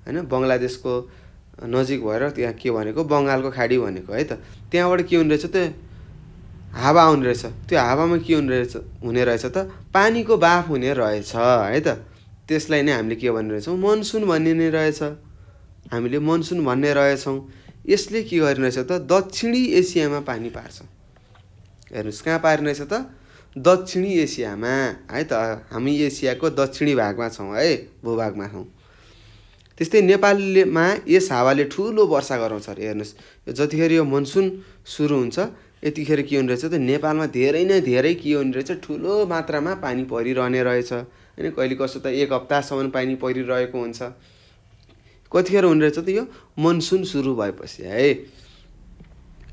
होइन बङ्गलादेशको नजिक भएर त्यहाँ के भनेको बङ्गालको खाडी भनेको है त त्यहाँबाट के हुने रहेछ त्यो हावा आउने रहेछ त्यो हावामा के हुने रहेछ हुने रहेछ त पानीको बाफ हुने रहेछ है त त्यसलाई नै हामीले के भन्ने रहेछौँ मनसुन भन्ने नै रहेछ हामीले मनसुन भन्ने रहेछौँ यसले के गर्ने रहेछ त दक्षिणी एसियामा पानी पार्छ हेर्नुहोस् कहाँ पार्ने रहेछ त दक्षिणी एसियामा है त हामी एसियाको दक्षिणी भागमा छौँ है भूभागमा छौँ त्यस्तै नेपालमा यस हावाले ठुलो वर्षा गराउँछ अरे हेर्नुहोस् जतिखेर यो मनसुन सुरु हुन्छ यतिखेर के हुने रहेछ त नेपालमा धेरै नै धेरै के हुने रहेछ ठुलो मात्रामा पानी परिरहने रहेछ होइन कहिले कसो त एक हप्तासम्म पानी परिरहेको हुन्छ कतिखेर हुने रहेछ त यो मनसुन सुरु भएपछि है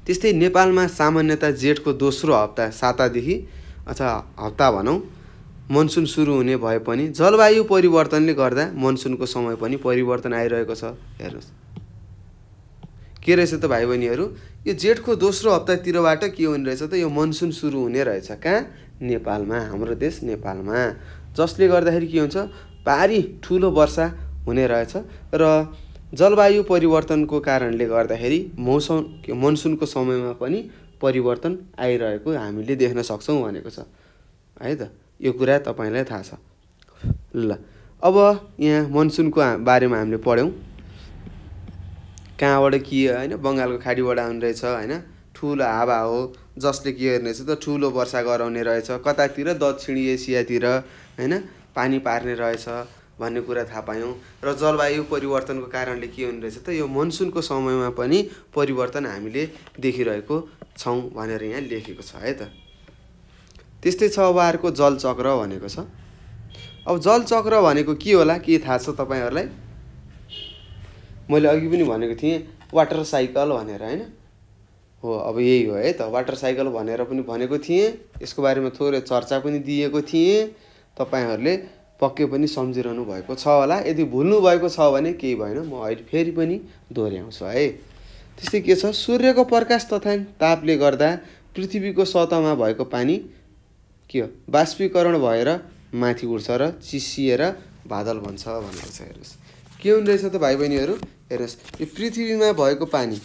त्यस्तै नेपालमा सामान्यतया जेठको दोस्रो हप्ता सातादेखि अथवा हप्ता भनौँ मनसुन सुरु हुने भए पनि जलवायु परिवर्तनले गर्दा मनसुनको समय पनि परिवर्तन आइरहेको छ हेर्नुहोस् के रहेछ त भाइ बहिनीहरू यो जेठको दोस्रो हप्तातिरबाट के हुने रहेछ त यो मनसुन सुरु हुने रहेछ कहाँ नेपालमा हाम्रो देश नेपालमा जसले गर्दाखेरि के हुन्छ भारी ठुलो वर्षा हुने रहेछ र जलवायु परिवर्तनको कारणले गर्दाखेरि मौसम मनसुनको समयमा पनि परिवर्तन आइरहेको हामीले देख्न सक्छौँ भनेको छ है त यो कुरा तपाईँलाई थाहा छ ल अब यहाँ मनसुनको बारेमा हामीले पढ्यौँ कहाँबाट के होइन बङ्गालको खाडीबाट आउने रहेछ होइन ठुलो हावा हो जसले के गर्ने रहेछ त ठुलो वर्षा गराउने रहेछ कतातिर दक्षिण एसियातिर होइन पानी पार्ने रहेछ भन्ने कुरा थाहा पायौँ र जलवायु परिवर्तनको कारणले के हुने रहेछ त यो मनसुनको समयमा पनि परिवर्तन हामीले देखिरहेको छौँ भनेर यहाँ लेखेको छ है त त्यस्तै छ अब अर्को जलचक्र भनेको छ अब जलचक्र भनेको के होला के थाहा छ तपाईँहरूलाई मैले अघि पनि भनेको थिएँ वाटर साइकल भनेर होइन हो अब यही हो है त वाटर साइकल भनेर पनि भनेको थिएँ यसको बारेमा थोरै चर्चा पनि दिएको थिएँ तपाईँहरूले पक्कै पनि सम्झिरहनु भएको छ होला यदि भुल्नु भएको छ भने केही भएन म अहिले फेरि पनि दोहोऱ्याउँछु है त्यस्तै के छ सूर्यको प्रकाश तथा तापले गर्दा पृथ्वीको सतहमा भएको पानी के हो बाष्पीकरण भएर माथि उठ्छ र चिसिएर बादल भन्छ भनेको छ हेर्नुहोस् के हुँदो रहेछ त भाइ बहिनीहरू हेर्नुहोस् यो पृथ्वीमा भएको पानी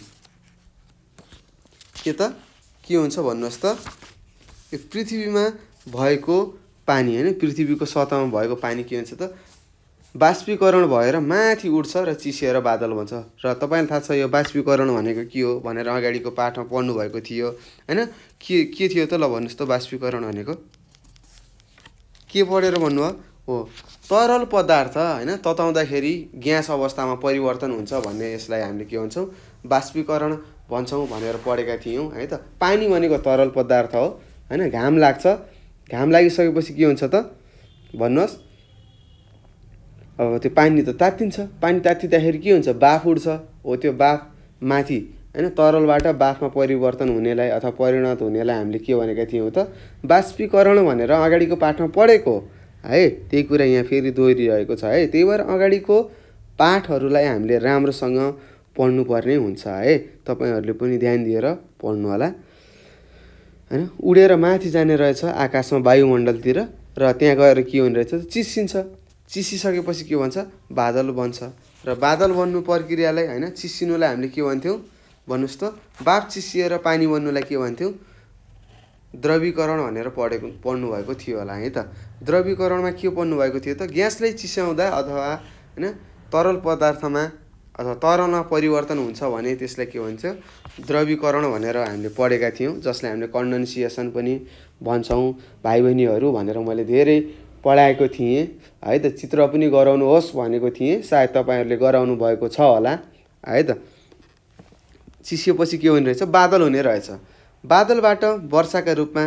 के त के हुन्छ भन्नुहोस् त यो पृथ्वीमा भएको पानी होइन पृथ्वीको सतहमा भएको पानी के हुन्छ त बाष्पीकरण भएर माथि उठ्छ र चिसिएर बादल भन्छ र तपाईँलाई थाहा छ यो बाष्पीकरण भनेको के हो भनेर अगाडिको पाठमा पढ्नुभएको थियो होइन के के थियो त ल भन्नुहोस् त बाष्पीकरण भनेको के पढेर भन्नुभयो हो तरल पदार्थ होइन तताउँदाखेरि ग्यास अवस्थामा परिवर्तन हुन्छ भन्ने यसलाई हामीले के भन्छौँ बाष्पीकरण भन्छौँ भनेर पढेका थियौँ है त पानी भनेको तरल पदार्थ हो होइन घाम लाग्छ घाम लागिसकेपछि के हुन्छ त भन्नुहोस् अब त्यो पानी त तात्तिन्छ पानी तात्तिँदाखेरि के हुन्छ बाफ उठ्छ हो त्यो बाफ माथि होइन तरलबाट बाफमा परिवर्तन हुनेलाई अथवा परिणत हुनेलाई हामीले के भनेका थियौँ त बाष्पीकरण भनेर अगाडिको पाठमा पढेको है त्यही कुरा यहाँ फेरि दोहोरिरहेको छ है त्यही भएर अगाडिको पाठहरूलाई हामीले राम्रोसँग पढ्नुपर्ने हुन्छ है तपाईँहरूले पनि ध्यान दिएर पढ्नुहोला होइन उडेर माथि जाने रहेछ आकाशमा वायुमण्डलतिर र त्यहाँ गएर के हुने रहेछ चिसिन्छ चिसिसकेपछि के भन्छ बादल बन्छ र बादल बन्नु प्रक्रियालाई होइन चिसिनुलाई हामीले के भन्थ्यौँ भन्नुहोस् त बाफ चिसिएर पानी बन्नुलाई के भन्थ्यौँ द्रवीकरण भनेर पढेको पढ्नुभएको थियो होला है त द्रवीकरणमा के पढ्नुभएको थियो त ग्यासलाई चिस्याउँदा अथवा होइन तरल पदार्थमा अथवा तरलमा परिवर्तन हुन्छ भने त्यसलाई के भन्छ द्रवीकरण भनेर हामीले पढेका थियौँ जसलाई हामीले कन्डन्सिएसन पनि भन्छौँ भाइ बहिनीहरू भनेर मैले धेरै पढाएको थिएँ है त चित्र पनि गराउनुहोस् भनेको थिएँ सायद तपाईँहरूले गराउनु भएको छ होला है त चिसिएपछि के हुने रहेछ बादल हुने रहेछ बादलबाट वर्षाका रूपमा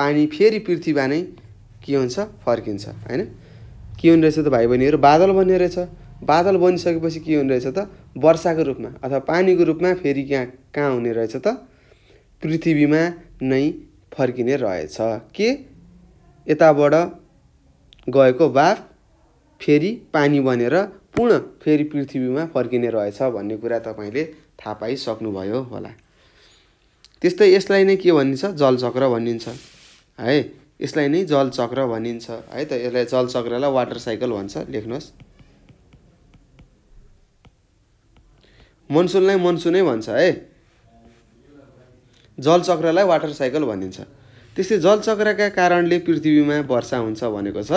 पानी फेरि पृथ्वीमा नै के हुन्छ फर्किन्छ होइन के हुने रहेछ त भाइ बहिनीहरू बादल बन्ने रहेछ बादल बनिसकेपछि के हुने रहेछ त वर्षाको रूपमा अथवा पानीको रूपमा फेरि कहाँ कहाँ हुने रहेछ त पृथ्वीमा नै फर्किने रहेछ के यताबाट गएको बाफ फेरि पानी बनेर पुनः फेरि पृथ्वीमा फर्किने रहेछ भन्ने कुरा तपाईँले थाहा पाइसक्नुभयो होला त्यस्तै यसलाई नै के भनिन्छ जलचक्र भनिन्छ है यसलाई नै जलचक्र भनिन्छ है त यसलाई जलचक्रलाई वाटर साइकल भन्छ लेख्नुहोस् मनसुनलाई मनसुनै भन्छ है जलचक्रलाई वाटर साइकल भनिन्छ त्यस्तै जलचक्रका कारणले पृथ्वीमा वर्षा हुन्छ भनेको छ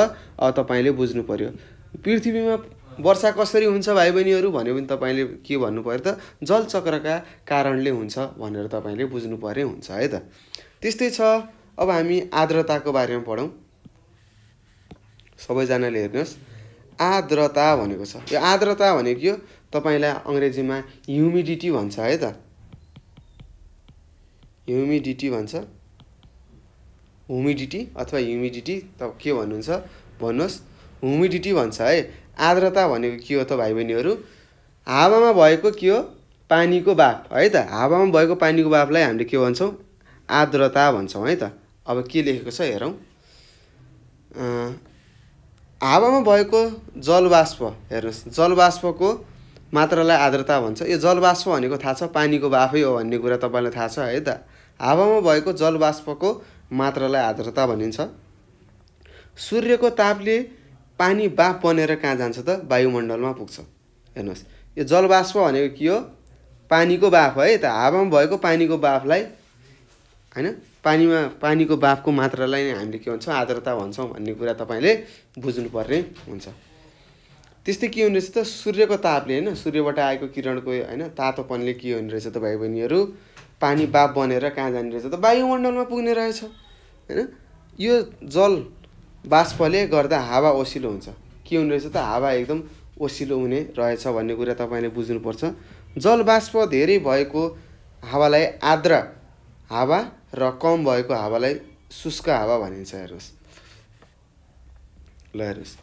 तपाईँले बुझ्नु पऱ्यो पृथ्वीमा वर्षा कसरी हुन्छ भाइ बहिनीहरू भन्यो भने तपाईँले के भन्नु पऱ्यो त जलचक्रका कारणले हुन्छ भनेर तपाईँले बुझ्नु पऱ्यो हुन्छ है त त्यस्तै छ अब हामी आर्द्रताको बारेमा पढौँ सबैजनाले हेर्नुहोस् आर्द्रता भनेको छ यो आर्द्रता भनेको यो तपाईँलाई अङ्ग्रेजीमा ह्युमिडिटी भन्छ है त ह्युमिडिटी भन्छ हुमिडिटी अथवा ह्युमिडिटी त के भन्नुहुन्छ भन्नुहोस् ह्युमिडिटी भन्छ है आर्द्रता भनेको के हो त भाइ बहिनीहरू हावामा भएको के हो पानीको बाफ है त हावामा भएको पानीको बाफलाई हामीले के भन्छौँ आर्द्रता भन्छौँ है त अब के लेखेको छ हेरौँ हावामा भएको जलबाष्प हेर्नुहोस् जलबाष्पको मात्रालाई आर्द्रता भन्छ यो जलबाष्प भनेको थाहा छ पानीको बाफै हो भन्ने कुरा तपाईँलाई थाहा छ है त हावामा भएको जलबाष्पको मात्रालाई आर्द्रता भनिन्छ सूर्यको तापले पानी बाफ बनेर कहाँ जान्छ त वायुमण्डलमा पुग्छ हेर्नुहोस् यो जलबाष्प भनेको के हो पानीको बाफ है त हावामा भएको पानीको बाफलाई होइन पानीमा पानीको बाफको मात्रालाई नै हामीले के भन्छौँ आर्द्रता भन्छौँ भन्ने कुरा तपाईँले बुझ्नुपर्ने हुन्छ त्यस्तै के हुने रहेछ त सूर्यको तापले होइन सूर्यबाट आएको किरणको होइन तातोपनले के हुने रहेछ त भाइ बहिनीहरू पानी बाप बनेर कहाँ जाने रहेछ त वायुमण्डलमा पुग्ने रहेछ होइन यो जल बाष्पले गर्दा हावा ओसिलो हुन्छ के हुने रहेछ त हावा एकदम ओसिलो हुने रहेछ भन्ने कुरा तपाईँले बुझ्नुपर्छ जल बाष्प धेरै भएको हावालाई आर्द्र हावा र कम भएको हावालाई शुष्क हावा भनिन्छ हेर्नुहोस् ल हेर्नुहोस्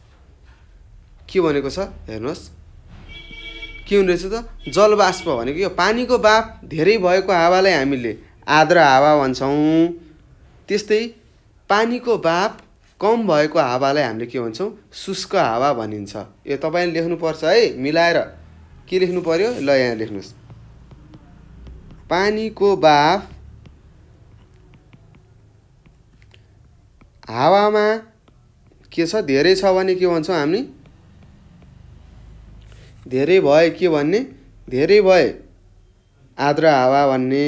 के भनेको छ हेर्नुहोस् के हुने रहेछ त जलबाष्प भनेको यो पानीको बाफ धेरै भएको हावालाई हामीले आर्द्र हावा भन्छौँ त्यस्तै पानीको बाफ कम भएको हावालाई हामीले के भन्छौँ शुष्क हावा भनिन्छ यो तपाईँले लेख्नुपर्छ है मिलाएर के लेख्नु पऱ्यो ल यहाँ लेख्नुहोस् पानीको बाफ हावामा के छ धेरै छ भने के भन्छौँ हामी धेरै भए के भन्ने धेरै भए आद्र हावा भन्ने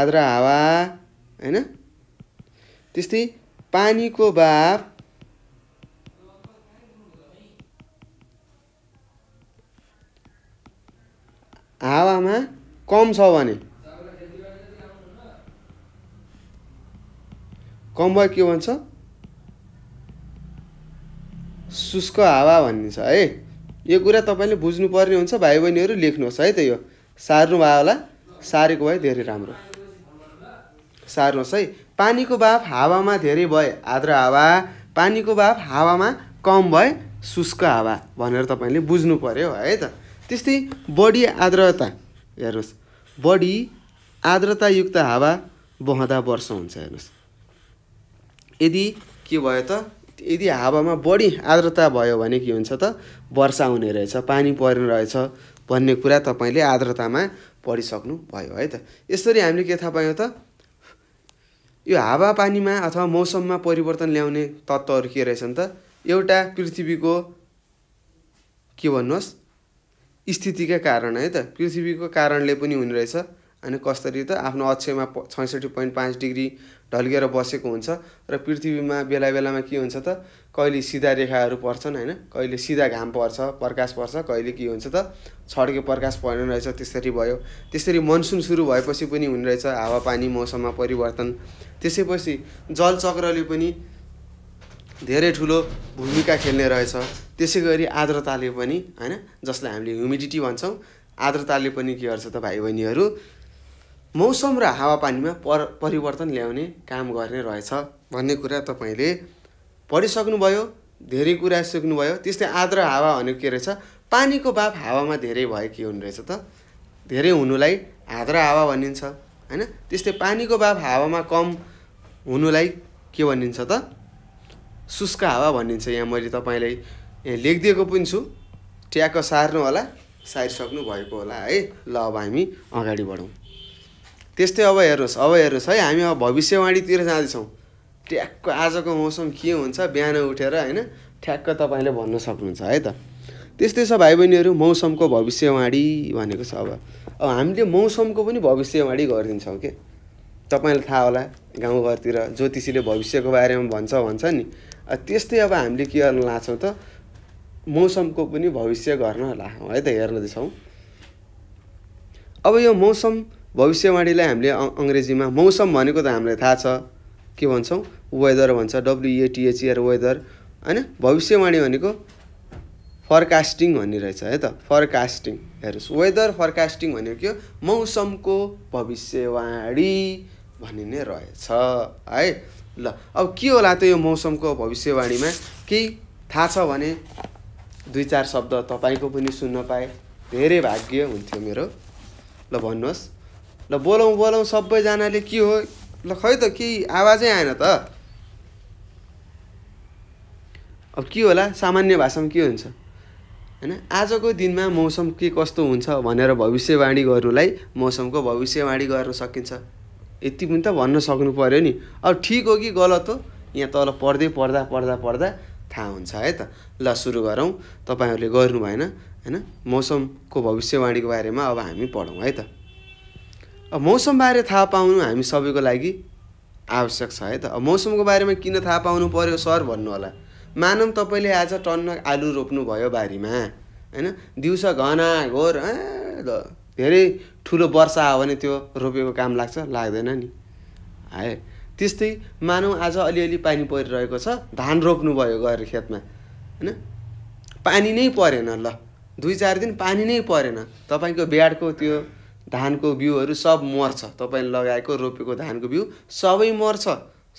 आद्र हावा होइन त्यस्तै पानीको बाफ हावामा कम छ भने कम भयो के भन्छ शुष्क हावा भन्ने छ है यो कुरा तपाईँले बुझ्नुपर्ने हुन्छ भाइ बहिनीहरू लेख्नुहोस् है त यो सार्नु भयो होला सारेको भए धेरै राम्रो सार्नुहोस् है पानीको बाफ हावामा धेरै भए आद्र हावा पानीको बाफ हावामा कम भए शुष्क हावा भनेर तपाईँले बुझ्नु पऱ्यो है त त्यस्तै बढी आर्द्रता हेर्नुहोस् बढी आर्द्रतायुक्त हावा बहँदा वर्ष हुन्छ हेर्नुहोस् यदि के भयो त यदि हावामा बढी आर्द्रता भयो भने के हुन्छ त वर्षा हुने रहेछ पानी पर्ने रहेछ भन्ने कुरा तपाईँले आर्द्रतामा पढिसक्नु भयो है त यसरी हामीले के थाहा पायौँ त यो हावापानीमा अथवा मौसममा परिवर्तन ल्याउने तत्त्वहरू के रहेछन् त एउटा पृथ्वीको के भन्नुहोस् स्थितिका कारण है त पृथ्वीको कारणले पनि हुने रहेछ अनि कसरी त आफ्नो अक्षमा छैसठी पोइन्ट पाँच डिग्री ढल्किएर बसेको हुन्छ र पृथ्वीमा बेला बेलामा के हुन्छ त कहिले सिधा रेखाहरू पर्छन् होइन कहिले सिधा घाम पर्छ प्रकाश पर्छ कहिले के हुन्छ त छड्के प्रकाश पर्ने रहेछ त्यसरी भयो त्यसरी मनसुन सुरु भएपछि पनि हुने रहेछ हावापानी मौसममा परिवर्तन त्यसैपछि जलचक्रले पनि धेरै ठुलो भूमिका खेल्ने रहेछ त्यसै गरी आर्द्रताले पनि होइन जसलाई हामीले ह्युमिडिटी भन्छौँ आर्द्रताले पनि के गर्छ त भाइ बहिनीहरू मौसम र हावापानीमा पर परिवर्तन ल्याउने काम गर्ने रहेछ भन्ने कुरा तपाईँले पढिसक्नुभयो धेरै कुरा सिक्नुभयो त्यस्तै आद्र हावा भनेको के रहेछ पानीको बाफ हावामा धेरै भए के हुने रहेछ त धेरै हुनुलाई आद्र हावा भनिन्छ होइन त्यस्तै पानीको बाफ हावामा कम हुनुलाई के भनिन्छ त शुष्क हावा भनिन्छ यहाँ मैले तपाईँलाई यहाँ लेखिदिएको पनि छु ट्याक सार्नु होला सारिसक्नु भएको होला है ल अब हामी अगाडि बढौँ त्यस्तै अब हेर्नुहोस् अब हेर्नुहोस् है हामी अब भविष्यवाणीतिर जाँदैछौँ ठ्याक्क आजको मौसम के हुन्छ बिहान उठेर होइन ठ्याक्क तपाईँले भन्न सक्नुहुन्छ है त त्यस्तै छ भाइ बहिनीहरू मौसमको भविष्यवाणी भनेको छ अब अब हामीले मौसमको पनि भविष्यवाणी गरिदिन्छौँ के तपाईँलाई थाहा होला गाउँघरतिर ज्योतिषीले भविष्यको बारेमा भन्छ भन्छ नि त्यस्तै अब हामीले के गर्न लाग्छौँ त मौसमको पनि भविष्य गर्न लाग्छौँ है त हेर्न अब यो मौसम भविष्यवाणीलाई हामीले अङ्ग्रेजीमा मौसम भनेको त हामीलाई थाहा छ के भन्छौँ वेदर भन्छ डब्लुएटिएचआर वेदर e e होइन भविष्यवाणी भनेको फरकास्टिङ भन्ने रहेछ है त फरकास्टिङ हेर्नुहोस् वेदर फरकास्टिङ भनेको के हो मौसमको भविष्यवाणी भन्ने नै रहेछ है ल अब के होला त यो मौसमको भविष्यवाणीमा केही थाहा छ भने दुई चार शब्द तपाईँको पनि सुन्न पाएँ धेरै भाग्य हुन्थ्यो मेरो ल भन्नुहोस् ल बोलाउँ बोलाउँ सबैजनाले के हो ल खै त केही आवाजै आएन त अब के होला सामान्य भाषामा के हुन्छ होइन आजको दिनमा मौसम के कस्तो हुन्छ भनेर भविष्यवाणी गर्नुलाई मौसमको भविष्यवाणी गर्न सकिन्छ यति पनि त भन्न सक्नु पऱ्यो नि अब ठिक हो कि गलत हो यहाँ तल पढ्दै पढ्दा पढ्दा पढ्दा थाहा हुन्छ है त ल सुरु गरौँ तपाईँहरूले गर्नु भएन होइन मौसमको भविष्यवाणीको बारेमा अब हामी पढौँ है त अब मौसमबारे थाहा पाउनु हामी सबैको लागि आवश्यक छ है त मौसमको बारेमा किन थाहा पाउनु पऱ्यो सर भन्नु होला मानौँ तपाईँले आज टन्न आलु रोप्नुभयो बारीमा होइन दिउँसो घना घोर ल धेरै ठुलो वर्षा आयो भने त्यो रोपेको काम लाग्छ लाग्दैन नि है त्यस्तै मानौँ आज अलिअलि पानी परिरहेको छ धान रोप्नुभयो गएर खेतमा होइन पानी नै परेन ल दुई चार दिन पानी नै परेन तपाईँको ब्याडको त्यो धानको बिउहरू सब मर्छ तपाईँले लगाएको रोपेको धानको बिउ सबै मर्छ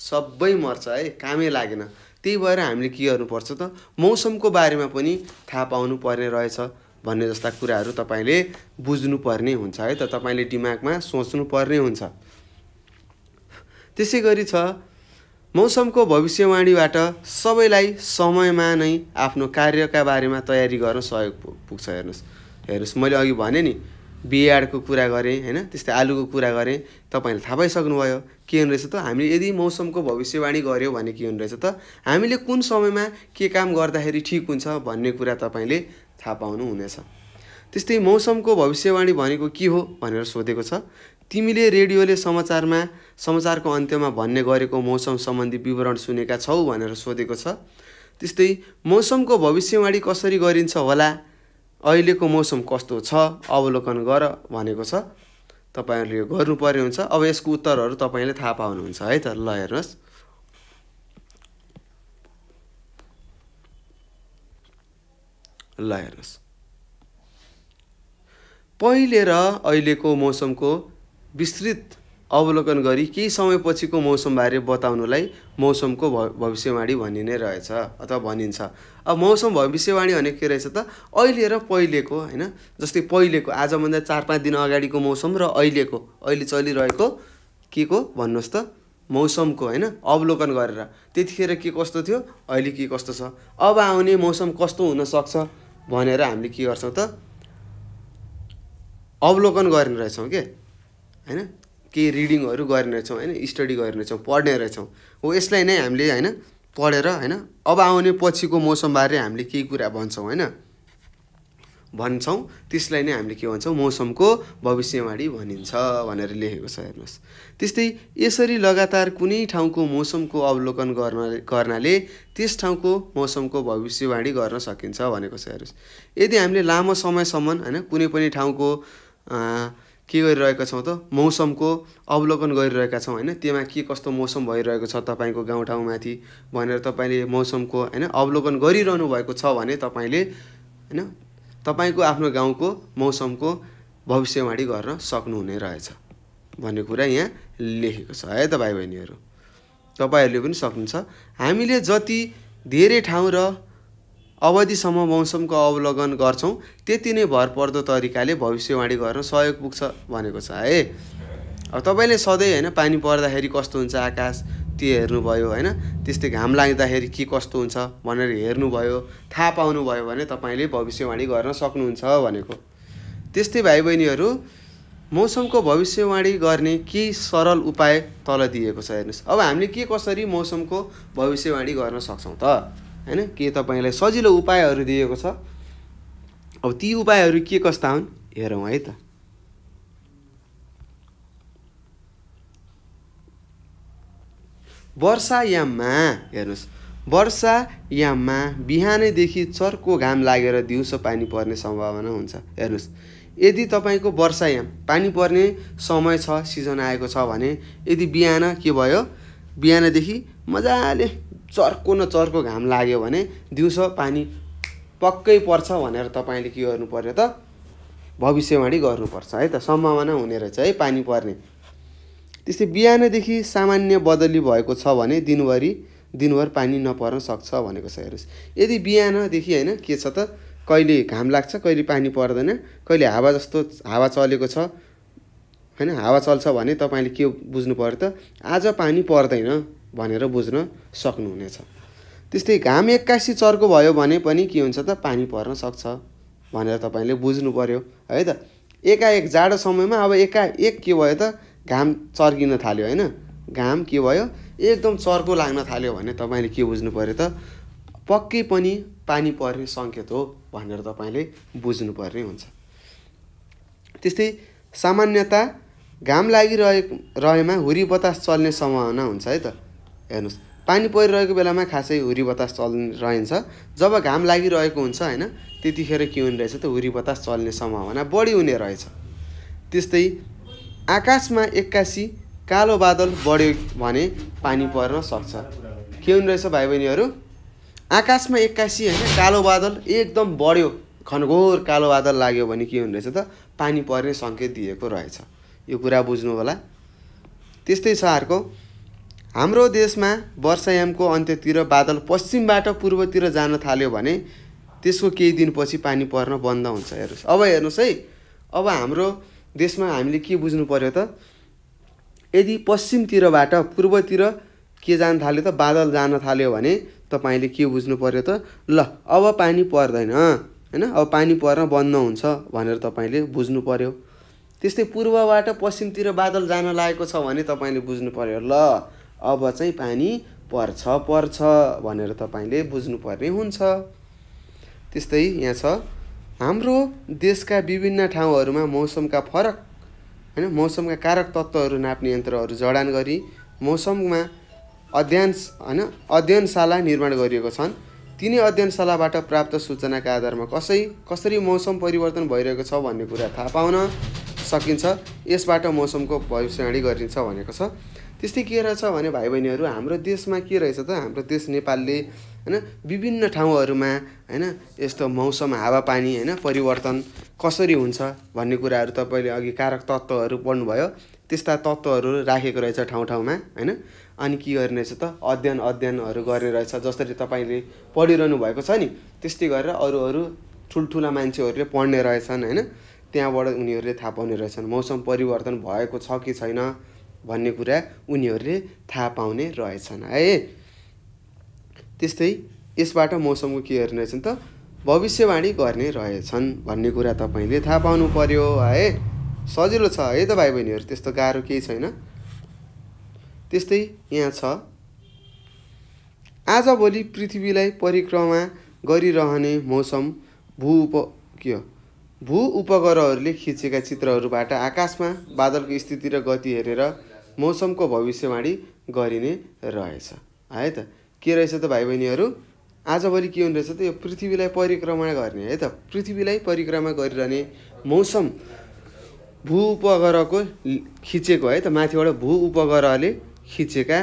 सबै मर्छ है कामै लागेन त्यही भएर हामीले के गर्नुपर्छ त मौसमको बारेमा पनि थाहा पाउनु पर्ने रहेछ भन्ने जस्ता कुराहरू तपाईँले बुझ्नुपर्ने हुन्छ है त तपाईँले दिमागमा सोच्नु पर्ने हुन्छ त्यसै गरी छ मौसमको भविष्यवाणीबाट सबैलाई समयमा नै आफ्नो कार्यका बारेमा तयारी गर्न सहयोग पुग्छ हेर्नुहोस् हेर्नुहोस् मैले अघि भने नि बियाडको कुरा गरेँ होइन त्यस्तै आलुको कुरा गरेँ तपाईँहरूले थाहा पाइसक्नुभयो के हुने रहेछ त हामीले यदि मौसमको भविष्यवाणी गऱ्यौँ भने के हुने रहेछ त हामीले कुन समयमा के काम गर्दाखेरि ठिक हुन्छ भन्ने कुरा तपाईँले थाहा पाउनु हुनेछ त्यस्तै मौसमको भविष्यवाणी भनेको के हो भनेर सोधेको छ तिमीले रेडियोले समाचारमा समाचारको अन्त्यमा भन्ने गरेको मौसम सम्बन्धी विवरण सुनेका छौ भनेर सोधेको छ त्यस्तै मौसमको भविष्यवाणी कसरी गरिन्छ होला अहिलेको मौसम कस्तो छ अवलोकन गर भनेको छ तपाईँहरूले यो गर्नुपर्ने हुन्छ अब यसको उत्तरहरू तपाईँले थाहा पाउनुहुन्छ है त ल हेर्नुहोस् ल हेर्नुहोस् पहिले र अहिलेको मौसमको विस्तृत अवलोकन गरी केही समयपछिको मौसमबारे बताउनुलाई मौसमको भ भविष्यवाणी भनिने रहेछ अथवा भनिन्छ अब मौसम भविष्यवाणी भनेको के रहेछ त अहिले र पहिलेको होइन जस्तै पहिलेको आजभन्दा चार पाँच दिन अगाडिको मौसम र अहिलेको अहिले चलिरहेको के को भन्नुहोस् त मौसमको होइन अवलोकन गरेर त्यतिखेर के कस्तो थियो अहिले के कस्तो छ अब आउने मौसम कस्तो हुनसक्छ भनेर हामीले के गर्छौँ त अवलोकन गर्ने रहेछौँ के होइन केही रिडिङहरू गर्ने रहेछौँ होइन स्टडी गर्ने रहेछौँ पढ्ने रहेछौँ हो यसलाई नै हामीले होइन पढेर होइन अब आउने पछिको मौसमबारे हामीले केही कुरा भन्छौँ होइन भन्छौँ त्यसलाई नै हामीले के भन्छौँ मौसमको भविष्यवाणी भनिन्छ भनेर लेखेको छ हेर्नुहोस् त्यस्तै यसरी लगातार कुनै ठाउँको मौसमको अवलोकन गर्न गर्नाले त्यस ठाउँको मौसमको भविष्यवाणी गर्न सकिन्छ भनेको छ हेर्नुहोस् यदि हामीले लामो समयसम्म होइन कुनै पनि ठाउँको के गरिरहेका छौँ त मौसमको अवलोकन गरिरहेका छौँ होइन त्यसमा के कस्तो मौसम भइरहेको छ तपाईँको गाउँठाउँमाथि भनेर तपाईँले मौसमको होइन अवलोकन गरिरहनु भएको छ भने तपाईँले होइन तपाईँको आफ्नो गाउँको मौसमको भविष्यवाणी गर्न सक्नुहुने रहेछ भन्ने कुरा यहाँ लेखेको छ है त भाइ बहिनीहरू तपाईँहरूले पनि सक्नुहुन्छ हामीले जति धेरै ठाउँ र अवधिसम्म मौसमको अवलोकन गर्छौँ त्यति नै भरपर्दो तरिकाले भविष्यवाणी गर्न सहयोग पुग्छ भनेको छ है अब तपाईँले सधैँ होइन पानी पर्दाखेरि कस्तो हुन्छ आकाश त्यो हेर्नुभयो होइन त्यस्तै घाम लाग्दाखेरि के कस्तो हुन्छ भनेर हेर्नुभयो थाहा पाउनुभयो भने तपाईँले भविष्यवाणी गर्न सक्नुहुन्छ भनेको त्यस्तै भाइ बहिनीहरू मौसमको भविष्यवाणी गर्ने के सरल उपाय तल दिएको छ हेर्नुहोस् अब हामीले के कसरी मौसमको भविष्यवाणी गर्न सक्छौँ त होइन के तपाईँलाई सजिलो उपायहरू दिएको छ अब ती उपायहरू के कस्ता हुन् हेरौँ है त वर्षायाममा हेर्नुहोस् वर्षायाममा बिहानैदेखि चर्को घाम लागेर दिउँसो पानी पर्ने सम्भावना हुन्छ हेर्नुहोस् यदि तपाईँको वर्षायाम पानी पर्ने समय छ सिजन आएको छ भने यदि बिहान के भयो बिहानदेखि मजाले चर्को न चर्को घाम लाग्यो भने दिउँसो पानी पक्कै पर्छ भनेर तपाईँले के गर्नु पर्यो त भविष्यवाणी गर्नुपर्छ है त सम्भावना हुने रहेछ है पानी पर्ने त्यस्तै बिहानदेखि सामान्य बदली भएको छ भने दिनभरि दिनभर पानी नपर्न सक्छ भनेको छ हेर्नुहोस् यदि बिहानदेखि होइन के छ त कहिले घाम लाग्छ कहिले पानी पर्दैन कहिले हावा जस्तो हावा चलेको छ होइन हावा चल्छ भने तपाईँले के बुझ्नु पऱ्यो त आज पानी पर्दैन भनेर बुझ्न सक्नुहुनेछ त्यस्तै घाम एक्कासी चर्को भयो भने पनि के हुन्छ त पानी पर्न सक्छ भनेर तपाईँले बुझ्नु पऱ्यो है त एकाएक जाडो समयमा अब एकाएक के भयो त घाम चर्किन थाल्यो होइन घाम के भयो एकदम चर्को लाग्न थाल्यो भने तपाईँले के बुझ्नु पऱ्यो त पक्कै पनि पानी पर्ने सङ्केत हो भनेर तपाईँले बुझ्नुपर्ने हुन्छ त्यस्तै सामान्यता घाम लागिरहे रहेमा हुरी बतास चल्ने सम्भावना हुन्छ है त हेर्नुहोस् पानी परिरहेको बेलामा खासै हुरी बतास चल्ने रहन्छ जब घाम लागिरहेको हुन्छ होइन त्यतिखेर के हुने रहेछ त हुरी बतास चल्ने सम्भावना बढी हुने रहेछ त्यस्तै आकाशमा एक्कासी कालो बादल बढ्यो भने पानी पर्न सक्छ के हुने रहेछ भाइ बहिनीहरू आकाशमा एक्कासी होइन कालो बादल एकदम बढ्यो खनघोर कालो बादल लाग्यो भने के हुने रहेछ त पानी पर्ने सङ्केत दिएको रहेछ यो कुरा बुझ्नु होला त्यस्तै छ अर्को हाम्रो देशमा वर्षायामको अन्त्यतिर बादल पश्चिमबाट पूर्वतिर जान थाल्यो भने त्यसको केही दिनपछि पानी पर्न बन्द हुन्छ हेर्नुहोस् अब हेर्नुहोस् है अब हाम्रो देशमा हामीले के बुझ्नु पऱ्यो त यदि पश्चिमतिरबाट पूर्वतिर के जान थाल्यो त बादल जान थाल्यो भने तपाईँले के बुझ्नु पर्यो त ल अब पानी पर्दैन होइन अब पानी पर्न बन्द हुन्छ भनेर तपाईँले बुझ्नु पऱ्यो त्यस्तै पूर्वबाट पश्चिमतिर बादल जान लागेको छ भने तपाईँले बुझ्नु पऱ्यो ल अब चाहिँ पानी पर्छ पर्छ भनेर तपाईँले बुझ्नुपर्ने हुन्छ त्यस्तै यहाँ छ हाम्रो देशका विभिन्न ठाउँहरूमा मौसमका फरक होइन मौसमका कारक तत्त्वहरू नाप्ने यन्त्रहरू जडान गरी मौसममा अध्ययन होइन अध्ययनशाला निर्माण गरिएको छन् तिनी अध्ययनशालाबाट प्राप्त सूचनाका आधारमा कसै कसरी मौसम परिवर्तन भइरहेको छ भन्ने कुरा थाहा पाउन सकिन्छ यसबाट मौसमको भविष्यवाणी गरिन्छ भनेको छ त्यस्तै के रहेछ भने भाइ बहिनीहरू हाम्रो देशमा के रहेछ त हाम्रो देश नेपालले होइन विभिन्न ठाउँहरूमा होइन यस्तो मौसम हावापानी होइन परिवर्तन कसरी हुन्छ भन्ने कुराहरू तपाईँले अघि कारक तत्त्वहरू पढ्नुभयो त्यस्ता तत्त्वहरू राखेको रहेछ ठाउँ ठाउँमा होइन अनि के गर्ने रहेछ त अध्ययन अध्ययनहरू गर्ने रहेछ जसरी तपाईँले पढिरहनु भएको छ नि त्यस्तै गरेर अरू अरू ठुल्ठुला मान्छेहरूले पढ्ने रहेछन् होइन त्यहाँबाट उनीहरूले थाहा पाउने रहेछन् मौसम परिवर्तन भएको छ कि छैन भन्ने कुरा उनीहरूले थाहा पाउने रहेछन् है त्यस्तै यसबाट मौसमको के हेर्ने रहेछन् त भविष्यवाणी गर्ने रहेछन् भन्ने कुरा तपाईँले थाहा पाउनु पर्यो है सजिलो छ है त भाइ बहिनीहरू त्यस्तो गाह्रो केही छैन त्यस्तै यहाँ छ आजभोलि पृथ्वीलाई परिक्रमा गरिरहने मौसम भू उप के हो भू उपग्रहहरूले खिचेका चित्रहरूबाट आकाशमा बादलको स्थिति र गति हेरेर मौसमको भविष्यवाणी गरिने रहेछ है त के रहेछ त भाइ बहिनीहरू आजभोलि के हुने रहेछ त यो पृथ्वीलाई परिक्रमा गर्ने है त पृथ्वीलाई परिक्रमा गरिरहने मौसम भू उपग्रहको खिचेको है त माथिबाट भू उपग्रहले खिचेका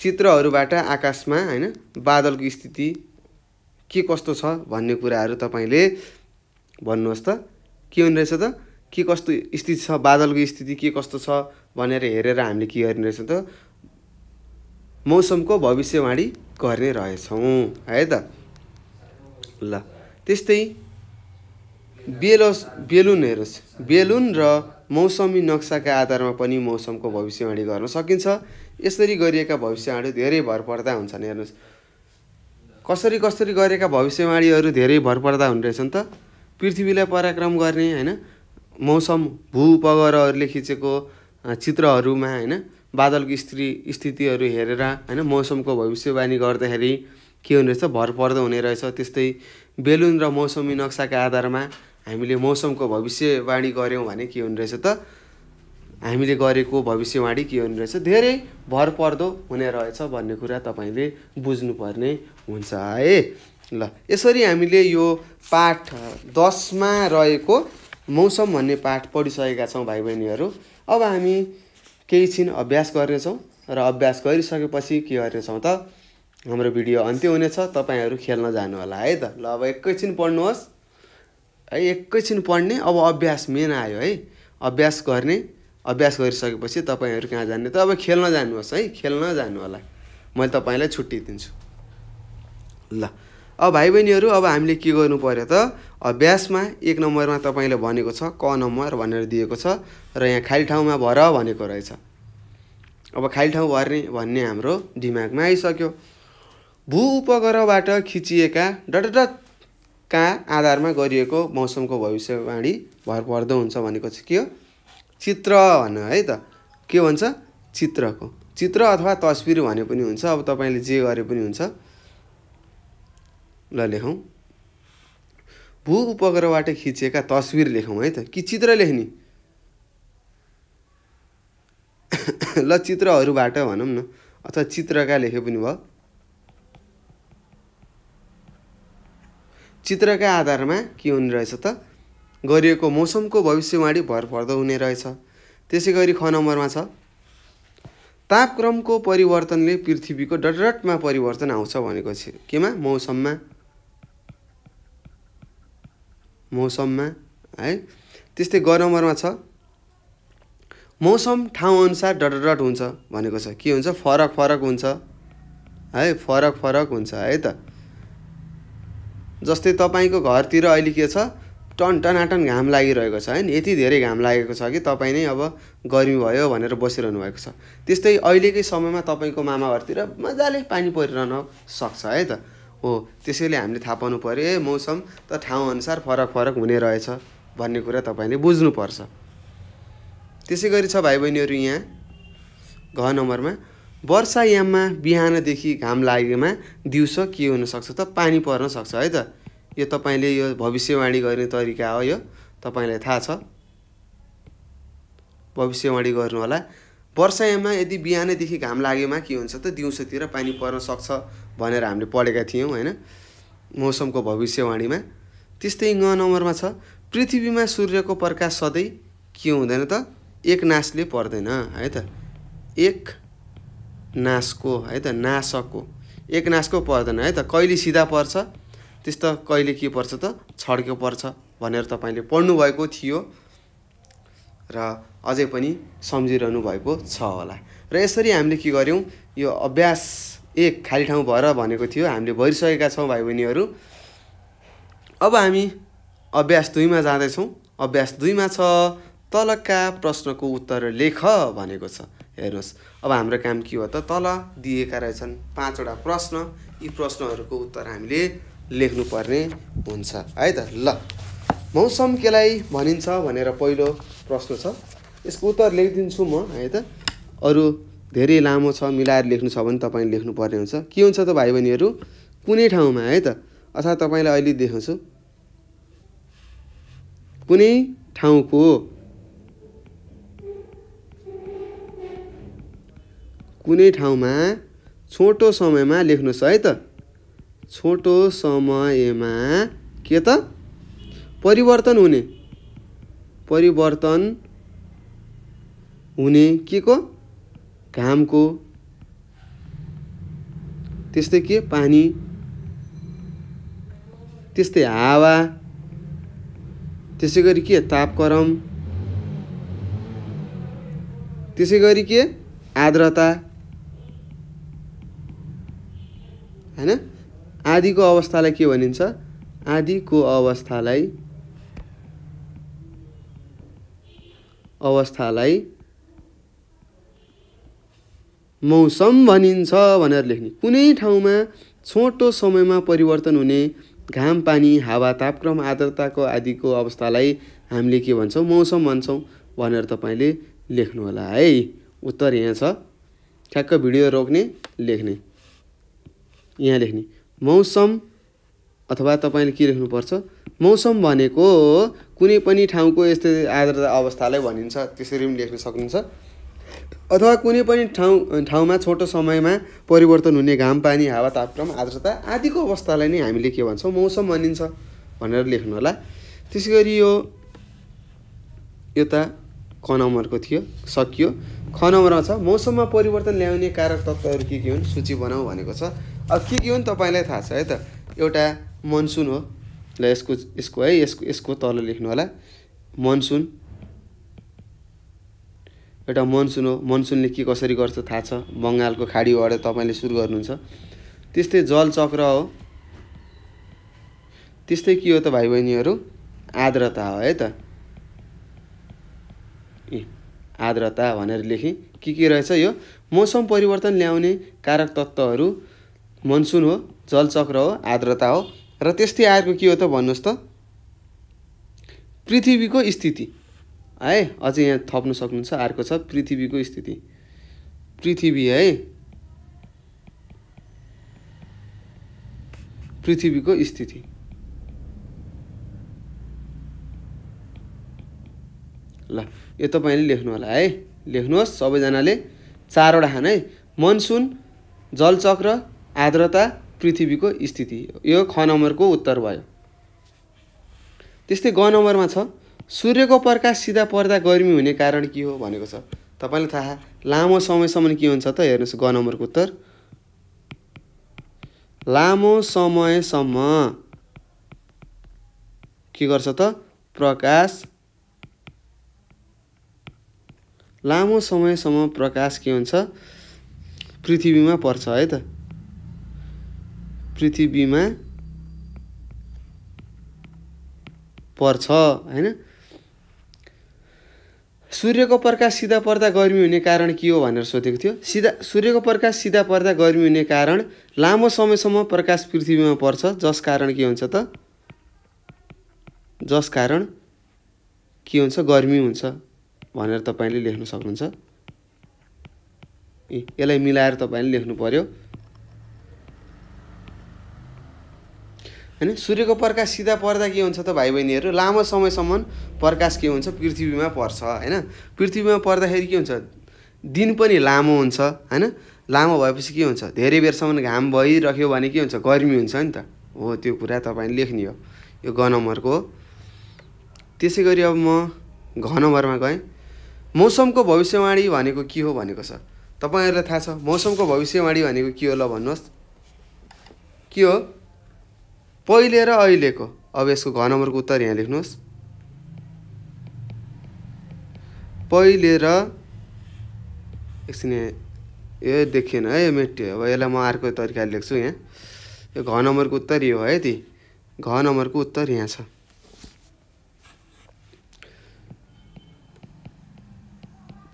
चित्रहरूबाट आकाशमा होइन बादलको स्थिति के कस्तो छ भन्ने कुराहरू तपाईँले भन्नुहोस् त के हुने रहेछ त के कस्तो स्थिति छ बादलको स्थिति के कस्तो छ भनेर हेरेर हामीले के गर्ने रहेछौँ त मौसमको भविष्यवाणी गर्ने रहेछौँ है त ल त्यस्तै बेलोस बेलुन हेरोस् बेलुन र मौसमी नक्साका आधारमा पनि मौसमको भविष्यवाणी गर्न सकिन्छ यसरी गरिएका भविष्यवाणी धेरै भरपर्दा हुन्छन् हेर्नुहोस् कसरी कसरी गरेका भविष्यवाणीहरू धेरै भरपर्दा हुने रहेछन् त पृथ्वीलाई पराक्रम गर्ने होइन मौसम भूपगरहरूले खिचेको चित्रहरूमा होइन बादलको स्त्री स्थितिहरू हेरेर होइन मौसमको भविष्यवाणी गर्दाखेरि के हुने रहेछ भर पर्दो हुने रहेछ त्यस्तै बेलुन र मौसमी नक्साका आधारमा हामीले मौसमको भविष्यवाणी गऱ्यौँ भने के हुने रहेछ त हामीले गरेको भविष्यवाणी के हुने रहेछ धेरै भर पर्दो हुने रहेछ भन्ने कुरा तपाईँले बुझ्नुपर्ने हुन्छ है ल यसरी हामीले यो पाठ दसमा रहेको मौसम भन्ने पाठ पढिसकेका छौँ भाइ बहिनीहरू अब हामी केही छिन अभ्यास गर्नेछौँ र अभ्यास गरिसकेपछि के गर्नेछौँ त हाम्रो भिडियो अन्त्य हुनेछ तपाईँहरू खेल्न जानु होला है त ल अब एकैछिन पढ्नुहोस् है एकैछिन पढ्ने अब अभ्यास मेन आयो है अभ्यास गर्ने अभ्यास गरिसकेपछि तपाईँहरू कहाँ जाने त अब खेल्न जानुहोस् है खेल्न जानु होला मैले तपाईँलाई छुट्टी दिन्छु ल अब भाइ बहिनीहरू अब हामीले के गर्नु पऱ्यो त अभ्यासमा एक नम्बरमा तपाईँले भनेको छ क नम्बर भनेर दिएको छ र यहाँ खाली ठाउँमा भर भनेको रहेछ अब खाली ठाउँ भर्ने भन्ने हाम्रो दिमागमा आइसक्यो भू उपग्रहबाट खिचिएका डटका आधारमा गरिएको मौसमको भविष्यवाणी भर पर्दो हुन्छ भनेको चाहिँ के हो चित्र भन्न है त के भन्छ चित्रको चित्र अथवा तस्बिर भने पनि हुन्छ अब तपाईँले जे गरे पनि हुन्छ ल लेखौँ भू उपग्रहबाट खिचिएका तस्विर लेखौँ है त कि चित्र लेख्ने <coughs> ल चित्रहरूबाट भनौँ न अथवा चित्रका लेखे पनि भयो चित्रका आधारमा के हुने रहेछ त गरिएको मौसमको भविष्यवाणी भर पर्दो हुने रहेछ त्यसै गरी ख नम्बरमा छ तापक्रमको परिवर्तनले पृथ्वीको डटरटमा परिवर्तन आउँछ भनेको छ केमा मौसममा मौसममा है त्यस्तै ग छ मौसम ठाउँअनुसार डट हुन्छ भनेको छ के हुन्छ फरक फरक हुन्छ है फरक फरक हुन्छ है त जस्तै तपाईँको घरतिर अहिले के छ टन टनाटन घाम लागिरहेको छ है यति धेरै घाम लागेको छ कि तपाईँ नै अब गर्मी भयो भनेर बसिरहनु भएको छ त्यस्तै अहिलेकै समयमा तपाईँको मामा घरतिर मजाले पानी परिरहन सक्छ है त हो त्यसैले हामीले थाहा पाउनु पऱ्यो ए मौसम त ठाउँअनुसार फरक फरक हुने रहेछ भन्ने कुरा तपाईँले बुझ्नुपर्छ त्यसै गरी छ भाइ बहिनीहरू यहाँ घ नम्बरमा वर्षायाममा बिहानदेखि घाम लागेमा दिउँसो के हुनसक्छ त पानी पर्न सक्छ है त यो तपाईँले यो भविष्यवाणी गर्ने तरिका हो यो तपाईँलाई थाहा छ भविष्यवाणी गर्नुहोला वर्षायाममा यदि बिहानैदेखि घाम लागेमा के हुन्छ त दिउँसोतिर पानी पर्न सक्छ भनेर हामीले पढेका थियौँ होइन मौसमको भविष्यवाणीमा त्यस्तै ग नम्बरमा छ पृथ्वीमा सूर्यको प्रकाश सधैँ के हुँदैन त एक नासले पर्दैन है त एक नासको है त नासको एक नासको पर्दैन है त कहिले सिधा पर्छ त्यस्तो कहिले के पर्छ त छड्के पर्छ भनेर तपाईँले पढ्नुभएको थियो र अझै पनि सम्झिरहनु भएको छ होला र यसरी हामीले के गर्यौँ यो अभ्यास एक खाली ठाउँ भएर भनेको थियो हामीले भरिसकेका छौँ भाइ बहिनीहरू अब हामी अभ्यास दुईमा जाँदैछौँ अभ्यास दुईमा छ तलका प्रश्नको उत्तर लेख भनेको छ हेर्नुहोस् अब हाम्रो काम के हो त तल दिएका रहेछन् पाँचवटा प्रश्न यी प्रश्नहरूको उत्तर हामीले लेख्नुपर्ने हुन्छ है त ल मौसम केलाई भनिन्छ भनेर पहिलो प्रश्न छ यसको उत्तर लेखिदिन्छु म है त अरू धेरै लामो छ मिलाएर लेख्नु छ भने तपाईँले लेख्नुपर्ने हुन्छ के हुन्छ त भाइ बहिनीहरू कुनै ठाउँमा है त अथवा तपाईँलाई अहिले देखाउँछु कुनै ठाउँको कुनै ठाउँमा छोटो समयमा लेख्नुहोस् है त छोटो समयमा के त परिवर्तन हुने परिवर्तन हुने के को घामको त्यस्तै के पानी त्यस्तै हावा त्यसै गरी के तापक्रम त्यसै गरी के आर्द्रता होइन आदिको अवस्थालाई के भनिन्छ आदिको अवस्थालाई अवस्थालाई मौसम भनिन्छ भनेर लेख्ने कुनै ठाउँमा छोटो समयमा परिवर्तन हुने घाम पानी हावा तापक्रम आर्द्रताको आदिको अवस्थालाई हामीले के भन्छौँ मौसम भन्छौँ भनेर तपाईँले होला है उत्तर यहाँ छ ठ्याक्क भिडियो रोक्ने लेख्ने यहाँ लेख्ने मौसम अथवा तपाईँले के लेख्नुपर्छ मौसम भनेको कुनै पनि ठाउँको यस्तै आर्द्रता अवस्थालाई भनिन्छ त्यसरी पनि लेख्न सक्नुहुन्छ अथवा कुनै पनि ठाउँ ठाउँमा छोटो समयमा परिवर्तन हुने घाम पानी हावा तापक्रम आर्द्रता आदिको अवस्थालाई नै हामीले के भन्छौँ मौसम भनिन्छ भनेर लेख्नु होला त्यसै गरी यो यता क नम्बरको थियो सकियो ख नम्बरमा छ मौसममा परिवर्तन ल्याउने कारक तत्त्वहरू के के हुन् सूची बनाऊ भनेको छ अब के के हुन् तपाईँलाई थाहा छ है त एउटा मनसुन हो ल यसको यसको है यसको यसको तल लेख्नु होला मनसुन एउटा मनसुन हो मनसुनले के कसरी गर्छ थाहा छ बङ्गालको खाडीबाट तपाईँले सुरु गर्नुहुन्छ त्यस्तै जलचक्र हो त्यस्तै के हो त भाइ बहिनीहरू आर्द्रता हो है त ए आर्द्रता भनेर लेखेँ के के रहेछ यो मौसम परिवर्तन ल्याउने कारक तत्त्वहरू मनसुन हो जलचक्र हो आर्द्रता हो र त्यस्तै अर्को के हो त भन्नुहोस् त पृथ्वीको स्थिति है अझै यहाँ थप्नु सक्नुहुन्छ अर्को छ पृथ्वीको स्थिति पृथ्वी है पृथ्वीको स्थिति ल यो तपाईँले लेख्नु होला है लेख्नुहोस् सबैजनाले चारवटा खान है मनसुन जलचक्र आर्द्रता पृथ्वीको स्थिति यो ख नम्बरको उत्तर भयो त्यस्तै ग नम्बरमा छ सूर्यको प्रकाश सिधा पर्दा गर्मी हुने कारण के हो भनेको छ तपाईँलाई थाहा लामो समयसम्म के हुन्छ त हेर्नुहोस् ग नम्बरको उत्तर लामो समयसम्म के गर्छ त प्रकाश लामो समयसम्म प्रकाश के हुन्छ पृथ्वीमा पर्छ है त पृथ्वीमा पर्छ होइन सूर्यको प्रकाश सिधा पर्दा गर्मी हुने कारण के हो भनेर सोधेको थियो सिधा सूर्यको प्रकाश सिधा पर्दा गर्मी हुने कारण लामो समयसम्म प्रकाश पृथ्वीमा पर्छ जस कारण के हुन्छ त जस कारण के हुन्छ गर्मी हुन्छ भनेर तपाईँले लेख्न सक्नुहुन्छ यसलाई मिलाएर तपाईँले लेख्नु पऱ्यो होइन सूर्यको प्रकाश सिधा पर्दा के हुन्छ त भाइ बहिनीहरू लामो समयसम्म प्रकाश के हुन्छ पृथ्वीमा पर्छ होइन पृथ्वीमा पर्दाखेरि के हुन्छ दिन पनि लामो हुन्छ होइन लामो भएपछि के हुन्छ धेरै बेरसम्म घाम भइरह्यो भने के हुन्छ गर्मी हुन्छ नि त हो त्यो कुरा तपाईँले लेख्ने हो यो ग नम्बरको हो त्यसै गरी अब म घ नम्बरमा गएँ मौसमको भविष्यवाणी भनेको के हो भनेको छ तपाईँहरूलाई थाहा छ मौसमको भविष्यवाणी भनेको के हो ल भन्नुहोस् के हो पहिले र अहिलेको अब यसको घ नम्बरको उत्तर यहाँ लेख्नुहोस् पहिले र एकछिन यो देखिएन है यो अब यसलाई म अर्को तरिकाले लेख्छु यहाँ यो घ नम्बरको उत्तर यो है ती घ नम्बरको उत्तर यहाँ छ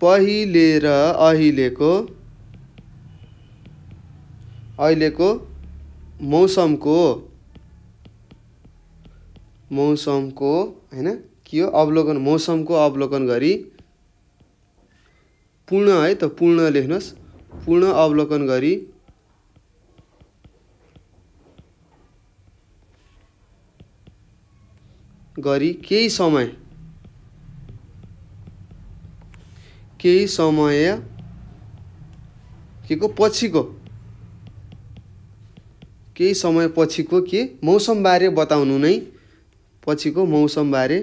पहिले र अहिलेको अहिलेको मौसमको मौसमको होइन के हो अवलोकन मौसमको अवलोकन गरी पूर्ण है त पूर्ण लेख्नुहोस् पूर्ण अवलोकन गरी गरी केही समय केही समय के को पछिको केही समय पछिको के मौसमबारे बताउनु नै पछिको मौसमबारे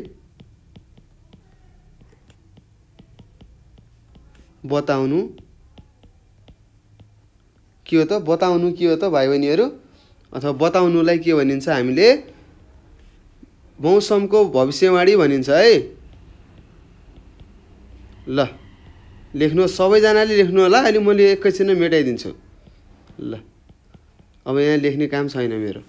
बताउनु के हो त बताउनु के हो त भाइ बहिनीहरू अथवा बताउनुलाई के भनिन्छ हामीले मौसमको भविष्यवाणी भनिन्छ है ल लेख्नु सबैजनाले लेख्नु होला अहिले मैले एकैछिनमा मेटाइदिन्छु ल अब यहाँ लेख्ने काम छैन मेरो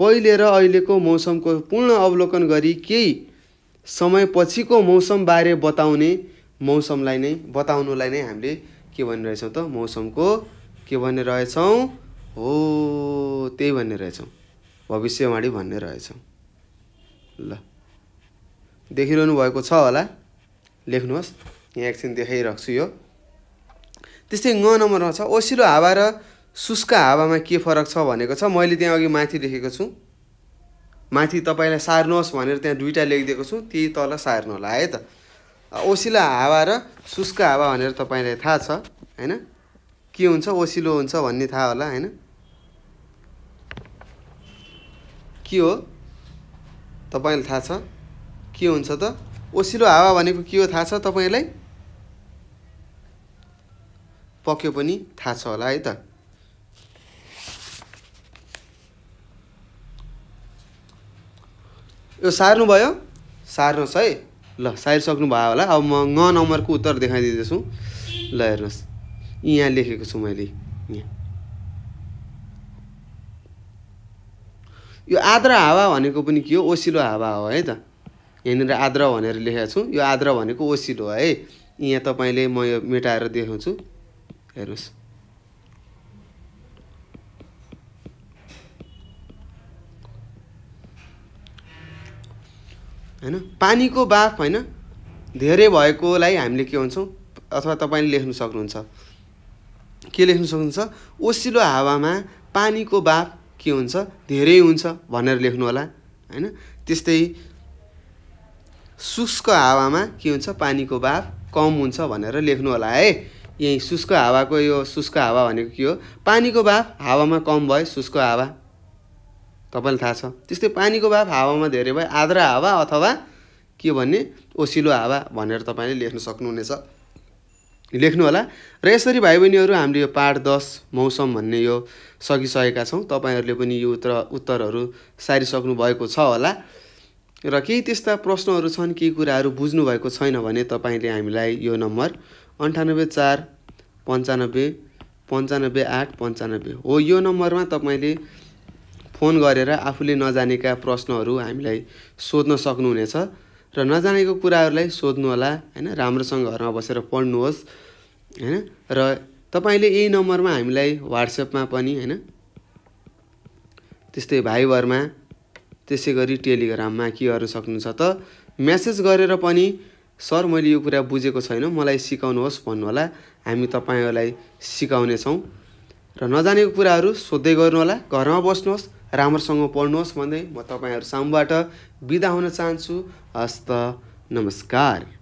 पहिले र अहिलेको मौसमको पूर्ण अवलोकन गरी केही समयपछिको मौसमबारे बताउने मौसमलाई नै बताउनुलाई नै हामीले के भनिरहेछौँ त मौसमको के भन्ने रहेछौँ हो त्यही भन्ने रहेछौँ भविष्यवाणी भन्ने रहेछौँ ल देखिरहनु भएको छ होला लेख्नुहोस् यहाँ एकछिन देखाइराख्छु यो त्यस्तै ङ नम्बरमा छ ओसिलो हावा र शुष्क हावामा के फरक छ भनेको छ मैले त्यहाँ अघि माथि लेखेको छु माथि तपाईँलाई सार्नुहोस् भनेर त्यहाँ दुइटा लेखिदिएको छु त्यही तल सार्नु होला है त ओसिलो हावा र शुष्क हावा भनेर तपाईँलाई थाहा छ होइन के हुन्छ ओसिलो हुन्छ भन्ने थाहा होला होइन के हो तपाईँलाई थाहा छ के हुन्छ त ओसिलो हावा भनेको के हो थाहा छ तपाईँलाई पक्यो पनि थाहा छ होला है त यो सार्नुभयो सार्नुहोस् है ल सारिसक्नुभयो होला अब म ङ नम्बरको उत्तर देखाइदिँदैछु ल हेर्नुहोस् यहाँ लेखेको छु मैले यहाँ यो आद्र हावा भनेको पनि के हो ओसिलो हावा हो है त यहाँनिर आद्र भनेर लेखेको छु यो आद्र भनेको ओसिलो है यहाँ तपाईँले म यो मेटाएर देखाउँछु हेर्नुहोस् होइन पानीको बाफ होइन धेरै भएकोलाई हामीले के भन्छौँ अथवा तपाईँले लेख्नु सक्नुहुन्छ के लेख्नु सक्नुहुन्छ ओसिलो हावामा पानीको बाफ के हुन्छ धेरै हुन्छ भनेर लेख्नु होला होइन त्यस्तै शुष्क हावामा के हुन्छ पानीको बाफ कम हुन्छ भनेर लेख्नु होला है यही शुष्क हावाको यो शुष्क हावा भनेको के हो पानीको बाफ हावामा कम भयो शुष्क हावा तपाईँलाई थाहा छ त्यस्तै पानीको भाव हावामा धेरै भयो आद्रा हावा अथवा के भन्ने ओसिलो हावा भनेर तपाईँले लेख्न सक्नुहुनेछ लेख्नु होला र यसरी भाइ बहिनीहरू हामीले यो पाठ दस मौसम भन्ने यो सकिसकेका छौँ तपाईँहरूले पनि यो उत्तर उत्तरहरू सारिसक्नु भएको छ होला र केही त्यस्ता प्रश्नहरू छन् केही कुराहरू बुझ्नुभएको छैन भने तपाईँले हामीलाई यो नम्बर अन्ठानब्बे चार पन्चानब्बे पन्चानब्बे आठ पन्चानब्बे हो यो नम्बरमा तपाईँले फोन गरेर आफूले नजानेका प्रश्नहरू हामीलाई सोध्न सक्नुहुनेछ र नजानेको कुराहरूलाई सोध्नुहोला होइन राम्रोसँग घरमा बसेर पढ्नुहोस् होइन र तपाईँले यही नम्बरमा हामीलाई वाट्सएपमा पनि होइन त्यस्तै भाइबरमा त्यसै गरी टेलिग्राममा केहरू सक्नुहुन्छ त म्यासेज गरेर पनि सर मैले यो कुरा बुझेको छैन मलाई सिकाउनुहोस् भन्नुहोला हामी तपाईँहरूलाई सिकाउनेछौँ र नजानेको कुराहरू सोध्दै गर्नुहोला घरमा बस्नुहोस् राम्रोसँग पढ्नुहोस् भन्दै म तपाईँहरू सामुबाट बिदा हुन चाहन्छु हस्त नमस्कार